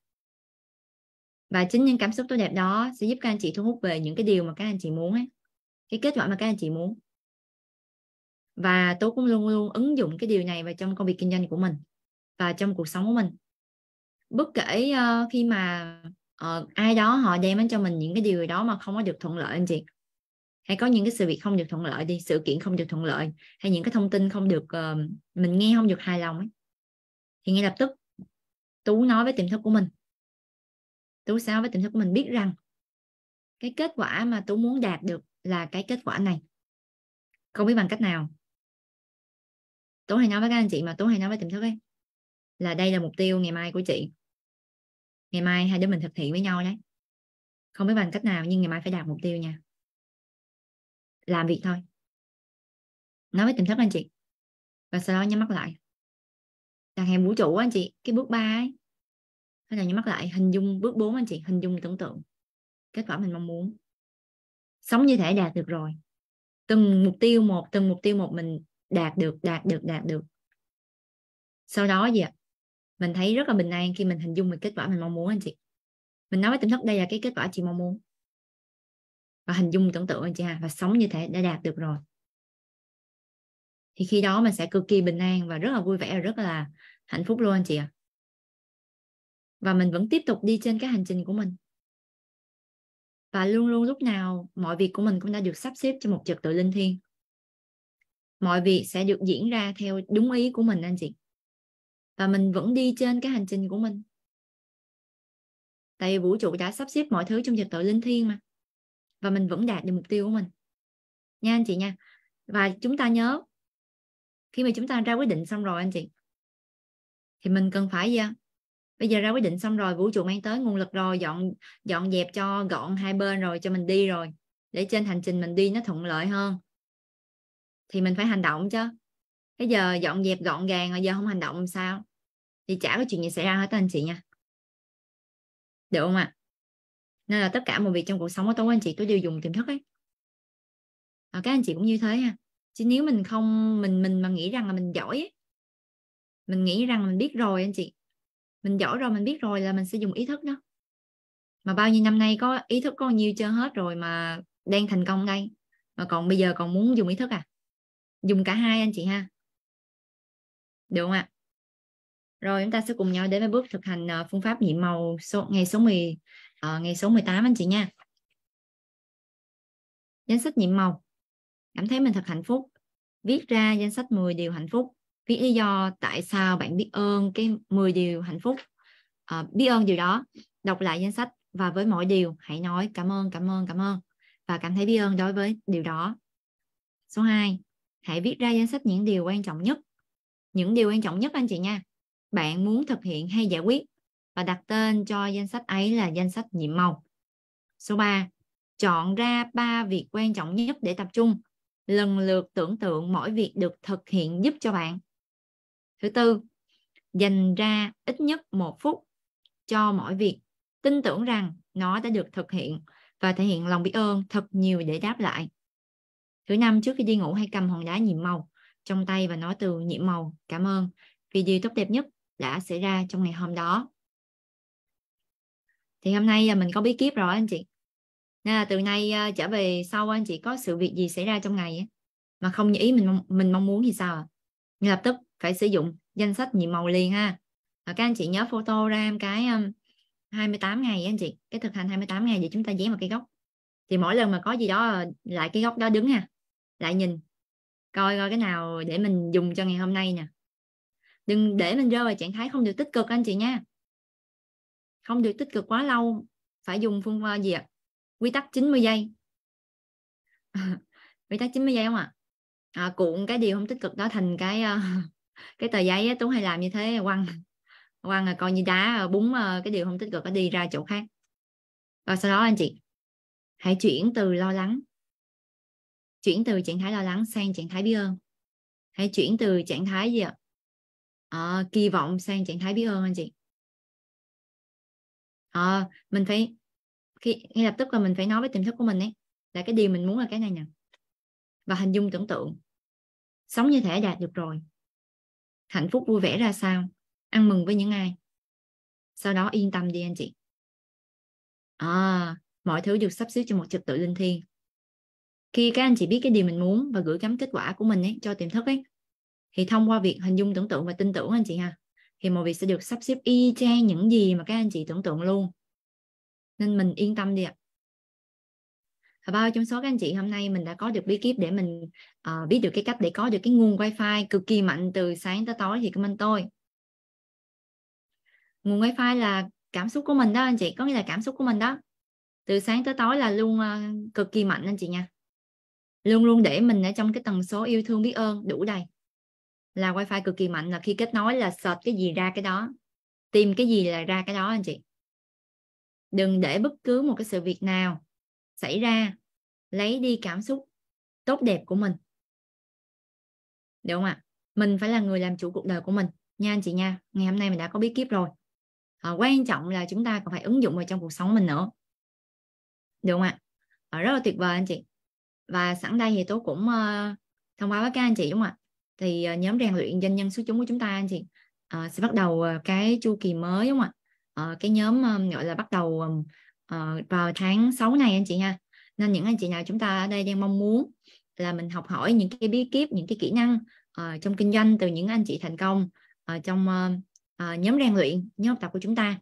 và chính những cảm xúc tốt đẹp đó sẽ giúp các anh chị thu hút về những cái điều mà các anh chị muốn ấy cái kết quả mà các anh chị muốn và tôi cũng luôn luôn ứng dụng cái điều này vào trong công việc kinh doanh của mình và trong cuộc sống của mình bất kể uh, khi mà uh, ai đó họ đem đến cho mình những cái điều gì đó mà không có được thuận lợi anh chị hay có những cái sự việc không được thuận lợi đi sự kiện không được thuận lợi hay những cái thông tin không được uh, mình nghe không được hài lòng ấy thì ngay lập tức tú nói với tiềm thức của mình tú sao với tiềm thức của mình biết rằng cái kết quả mà tú muốn đạt được là cái kết quả này không biết bằng cách nào tú hay nói với các anh chị mà tú hay nói với tiềm thức ấy là đây là mục tiêu ngày mai của chị ngày mai hai đứa mình thực hiện với nhau đấy không biết bằng cách nào nhưng ngày mai phải đạt mục tiêu nha làm việc thôi nói với tiềm thức anh chị và sau đó nhắm mắt lại đặt hàng vũ trụ anh chị cái bước ba ấy hay là nhắm mắt lại hình dung bước 4 anh chị hình dung tưởng tượng kết quả mình mong muốn sống như thể đạt được rồi từng mục tiêu một từng mục tiêu một mình đạt được đạt được đạt được sau đó gì ạ mình thấy rất là bình an khi mình hình dung được kết quả mình mong muốn anh chị mình nói với tâm thức đây là cái kết quả chị mong muốn và hình dung tưởng tượng anh chị ha và sống như thế đã đạt được rồi thì khi đó mình sẽ cực kỳ bình an và rất là vui vẻ và rất là hạnh phúc luôn anh chị ạ à. và mình vẫn tiếp tục đi trên cái hành trình của mình và luôn luôn lúc nào mọi việc của mình cũng đã được sắp xếp cho một trật tự linh thiêng mọi việc sẽ được diễn ra theo đúng ý của mình anh chị và mình vẫn đi trên cái hành trình của mình tại vì vũ trụ đã sắp xếp mọi thứ trong trật tự linh thiêng mà và mình vẫn đạt được mục tiêu của mình nha anh chị nha và chúng ta nhớ khi mà chúng ta ra quyết định xong rồi anh chị thì mình cần phải gì bây giờ ra quyết định xong rồi vũ trụ mang tới nguồn lực rồi dọn dọn dẹp cho gọn hai bên rồi cho mình đi rồi để trên hành trình mình đi nó thuận lợi hơn thì mình phải hành động chứ bây giờ dọn dẹp gọn gàng rồi giờ không hành động làm sao thì chả có chuyện gì xảy ra hết anh chị nha được không ạ à? nên là tất cả mọi việc trong cuộc sống của tôi anh chị tôi đều dùng tiềm thức ấy à, các anh chị cũng như thế ha chứ nếu mình không mình mình mà nghĩ rằng là mình giỏi ấy, mình nghĩ rằng mình biết rồi anh chị mình giỏi rồi mình biết rồi là mình sẽ dùng ý thức đó mà bao nhiêu năm nay có ý thức có nhiêu chưa hết rồi mà đang thành công đây mà còn bây giờ còn muốn dùng ý thức à dùng cả hai anh chị ha được không ạ rồi chúng ta sẽ cùng nhau đến với bước thực hành ờ, phương pháp nhiệm màu số ngày số 10 uh, ờ, ngày số 18 anh chị nha danh sách nhiệm màu cảm thấy mình thật hạnh phúc viết ra danh sách 10 điều hạnh phúc viết lý do tại sao bạn biết ơn cái 10 điều hạnh phúc uh, biết ơn điều đó đọc lại danh sách và với mỗi điều hãy nói cảm ơn cảm ơn cảm ơn và cảm thấy biết ơn đối với điều đó số 2 hãy viết ra danh sách những điều quan trọng nhất những điều quan trọng nhất anh chị nha bạn muốn thực hiện hay giải quyết và đặt tên cho danh sách ấy là danh sách nhiệm màu số 3 chọn ra ba việc quan trọng nhất để tập trung lần lượt tưởng tượng mỗi việc được thực hiện giúp cho bạn thứ tư dành ra ít nhất một phút cho mỗi việc tin tưởng rằng nó đã được thực hiện và thể hiện lòng biết ơn thật nhiều để đáp lại thứ năm trước khi đi ngủ hay cầm hòn đá nhiệm màu trong tay và nói từ nhiệm màu. Cảm ơn vì điều tốt đẹp nhất đã xảy ra trong ngày hôm đó. Thì hôm nay là mình có bí kíp rồi anh chị. Nên là từ nay à, trở về sau anh chị có sự việc gì xảy ra trong ngày ấy, mà không như ý mình mình mong muốn thì sao? À? Ngay lập tức phải sử dụng danh sách nhiệm màu liền ha. Và các anh chị nhớ photo ra em cái 28 ngày anh chị, cái thực hành 28 ngày để chúng ta dán vào cái góc. Thì mỗi lần mà có gì đó à, lại cái góc đó đứng nha lại nhìn coi coi cái nào để mình dùng cho ngày hôm nay nè đừng để mình rơi vào trạng thái không được tích cực anh chị nha không được tích cực quá lâu phải dùng phương pháp gì ạ quy tắc 90 giây [laughs] quy tắc 90 giây không ạ à? cuộn cái điều không tích cực đó thành cái ờ, [laughs] cái tờ giấy tú hay làm như thế quăng quăng là coi như đá ờ, búng ờ, cái điều không tích cực nó đi ra chỗ khác và sau đó anh chị hãy chuyển từ lo lắng chuyển từ trạng thái lo lắng sang trạng thái biết ơn hãy chuyển từ trạng thái gì ạ à, kỳ vọng sang trạng thái biết ơn anh chị à, mình phải khi ngay lập tức là mình phải nói với tiềm thức của mình ấy là cái điều mình muốn là cái này nè và hình dung tưởng tượng sống như thể đạt được rồi hạnh phúc vui vẻ ra sao ăn mừng với những ai sau đó yên tâm đi anh chị à, mọi thứ được sắp xếp cho một trật tự linh thiêng khi các anh chị biết cái điều mình muốn và gửi gắm kết quả của mình ấy, cho tiềm thức ấy thì thông qua việc hình dung tưởng tượng và tin tưởng anh chị ha thì mọi việc sẽ được sắp xếp y chang những gì mà các anh chị tưởng tượng luôn nên mình yên tâm đi ạ và bao trong số các anh chị hôm nay mình đã có được bí kíp để mình uh, biết được cái cách để có được cái nguồn wifi cực kỳ mạnh từ sáng tới tối thì comment tôi nguồn wifi là cảm xúc của mình đó anh chị có nghĩa là cảm xúc của mình đó từ sáng tới tối là luôn uh, cực kỳ mạnh anh chị nha luôn luôn để mình ở trong cái tần số yêu thương biết ơn đủ đầy là wifi cực kỳ mạnh là khi kết nối là sợt cái gì ra cái đó tìm cái gì là ra cái đó anh chị đừng để bất cứ một cái sự việc nào xảy ra lấy đi cảm xúc tốt đẹp của mình được không ạ mình phải là người làm chủ cuộc đời của mình nha anh chị nha ngày hôm nay mình đã có bí kíp rồi à, quan trọng là chúng ta còn phải ứng dụng vào trong cuộc sống mình nữa được không ạ à, rất là tuyệt vời anh chị và sẵn đây thì tôi cũng ờ, thông báo với các anh chị đúng không ạ thì ờ, nhóm rèn luyện doanh nhân xuất chúng của chúng ta anh chị ờ, sẽ bắt đầu cái chu kỳ mới đúng không ạ cái nhóm gọi là bắt đầu vào tháng 6 này anh chị nha nên những anh chị nào chúng ta ở đây đang mong muốn là mình học hỏi những cái bí kíp những cái kỹ năng trong kinh doanh từ những anh chị thành công uh, trong nhóm rèn luyện nhóm học tập của chúng ta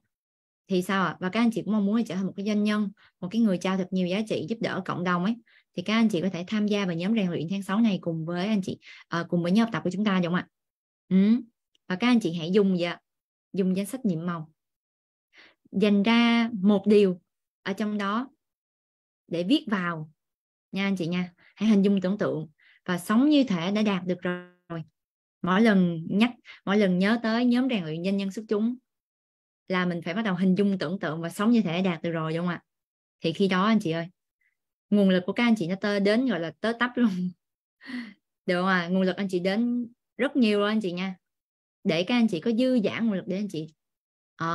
thì sao ạ và các anh chị cũng mong muốn trở thành một cái doanh nhân một cái người trao thật nhiều giá trị giúp đỡ cộng đồng ấy thì các anh chị có thể tham gia vào nhóm rèn luyện tháng 6 này cùng với anh chị à, cùng với nhóm học tập của chúng ta đúng không ạ ừ. và các anh chị hãy dùng dạ, dùng danh sách nhiệm màu dành ra một điều ở trong đó để viết vào nha anh chị nha hãy hình dung tưởng tượng và sống như thể đã đạt được rồi mỗi lần nhắc mỗi lần nhớ tới nhóm rèn luyện doanh nhân xuất chúng là mình phải bắt đầu hình dung tưởng tượng và sống như thể đã đạt được rồi đúng không ạ thì khi đó anh chị ơi nguồn lực của các anh chị nó tới đến gọi là tới tấp luôn [laughs] được không à nguồn lực anh chị đến rất nhiều rồi anh chị nha để các anh chị có dư giả nguồn lực để anh chị à,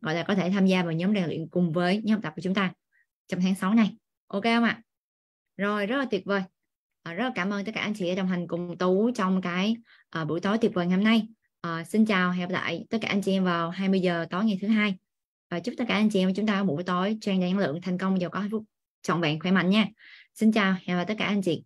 gọi là có thể tham gia vào nhóm rèn luyện cùng với nhóm học tập của chúng ta trong tháng 6 này ok không ạ rồi rất là tuyệt vời à, rất là cảm ơn tất cả anh chị đã đồng hành cùng tú trong cái à, buổi tối tuyệt vời ngày hôm nay à, xin chào hẹn gặp lại tất cả anh chị em vào 20 giờ tối ngày thứ hai và chúc tất cả anh chị em chúng ta buổi tối trang đầy năng lượng thành công giàu có hạnh phúc trọn vẹn khỏe mạnh nha xin chào hẹn gặp tất cả anh chị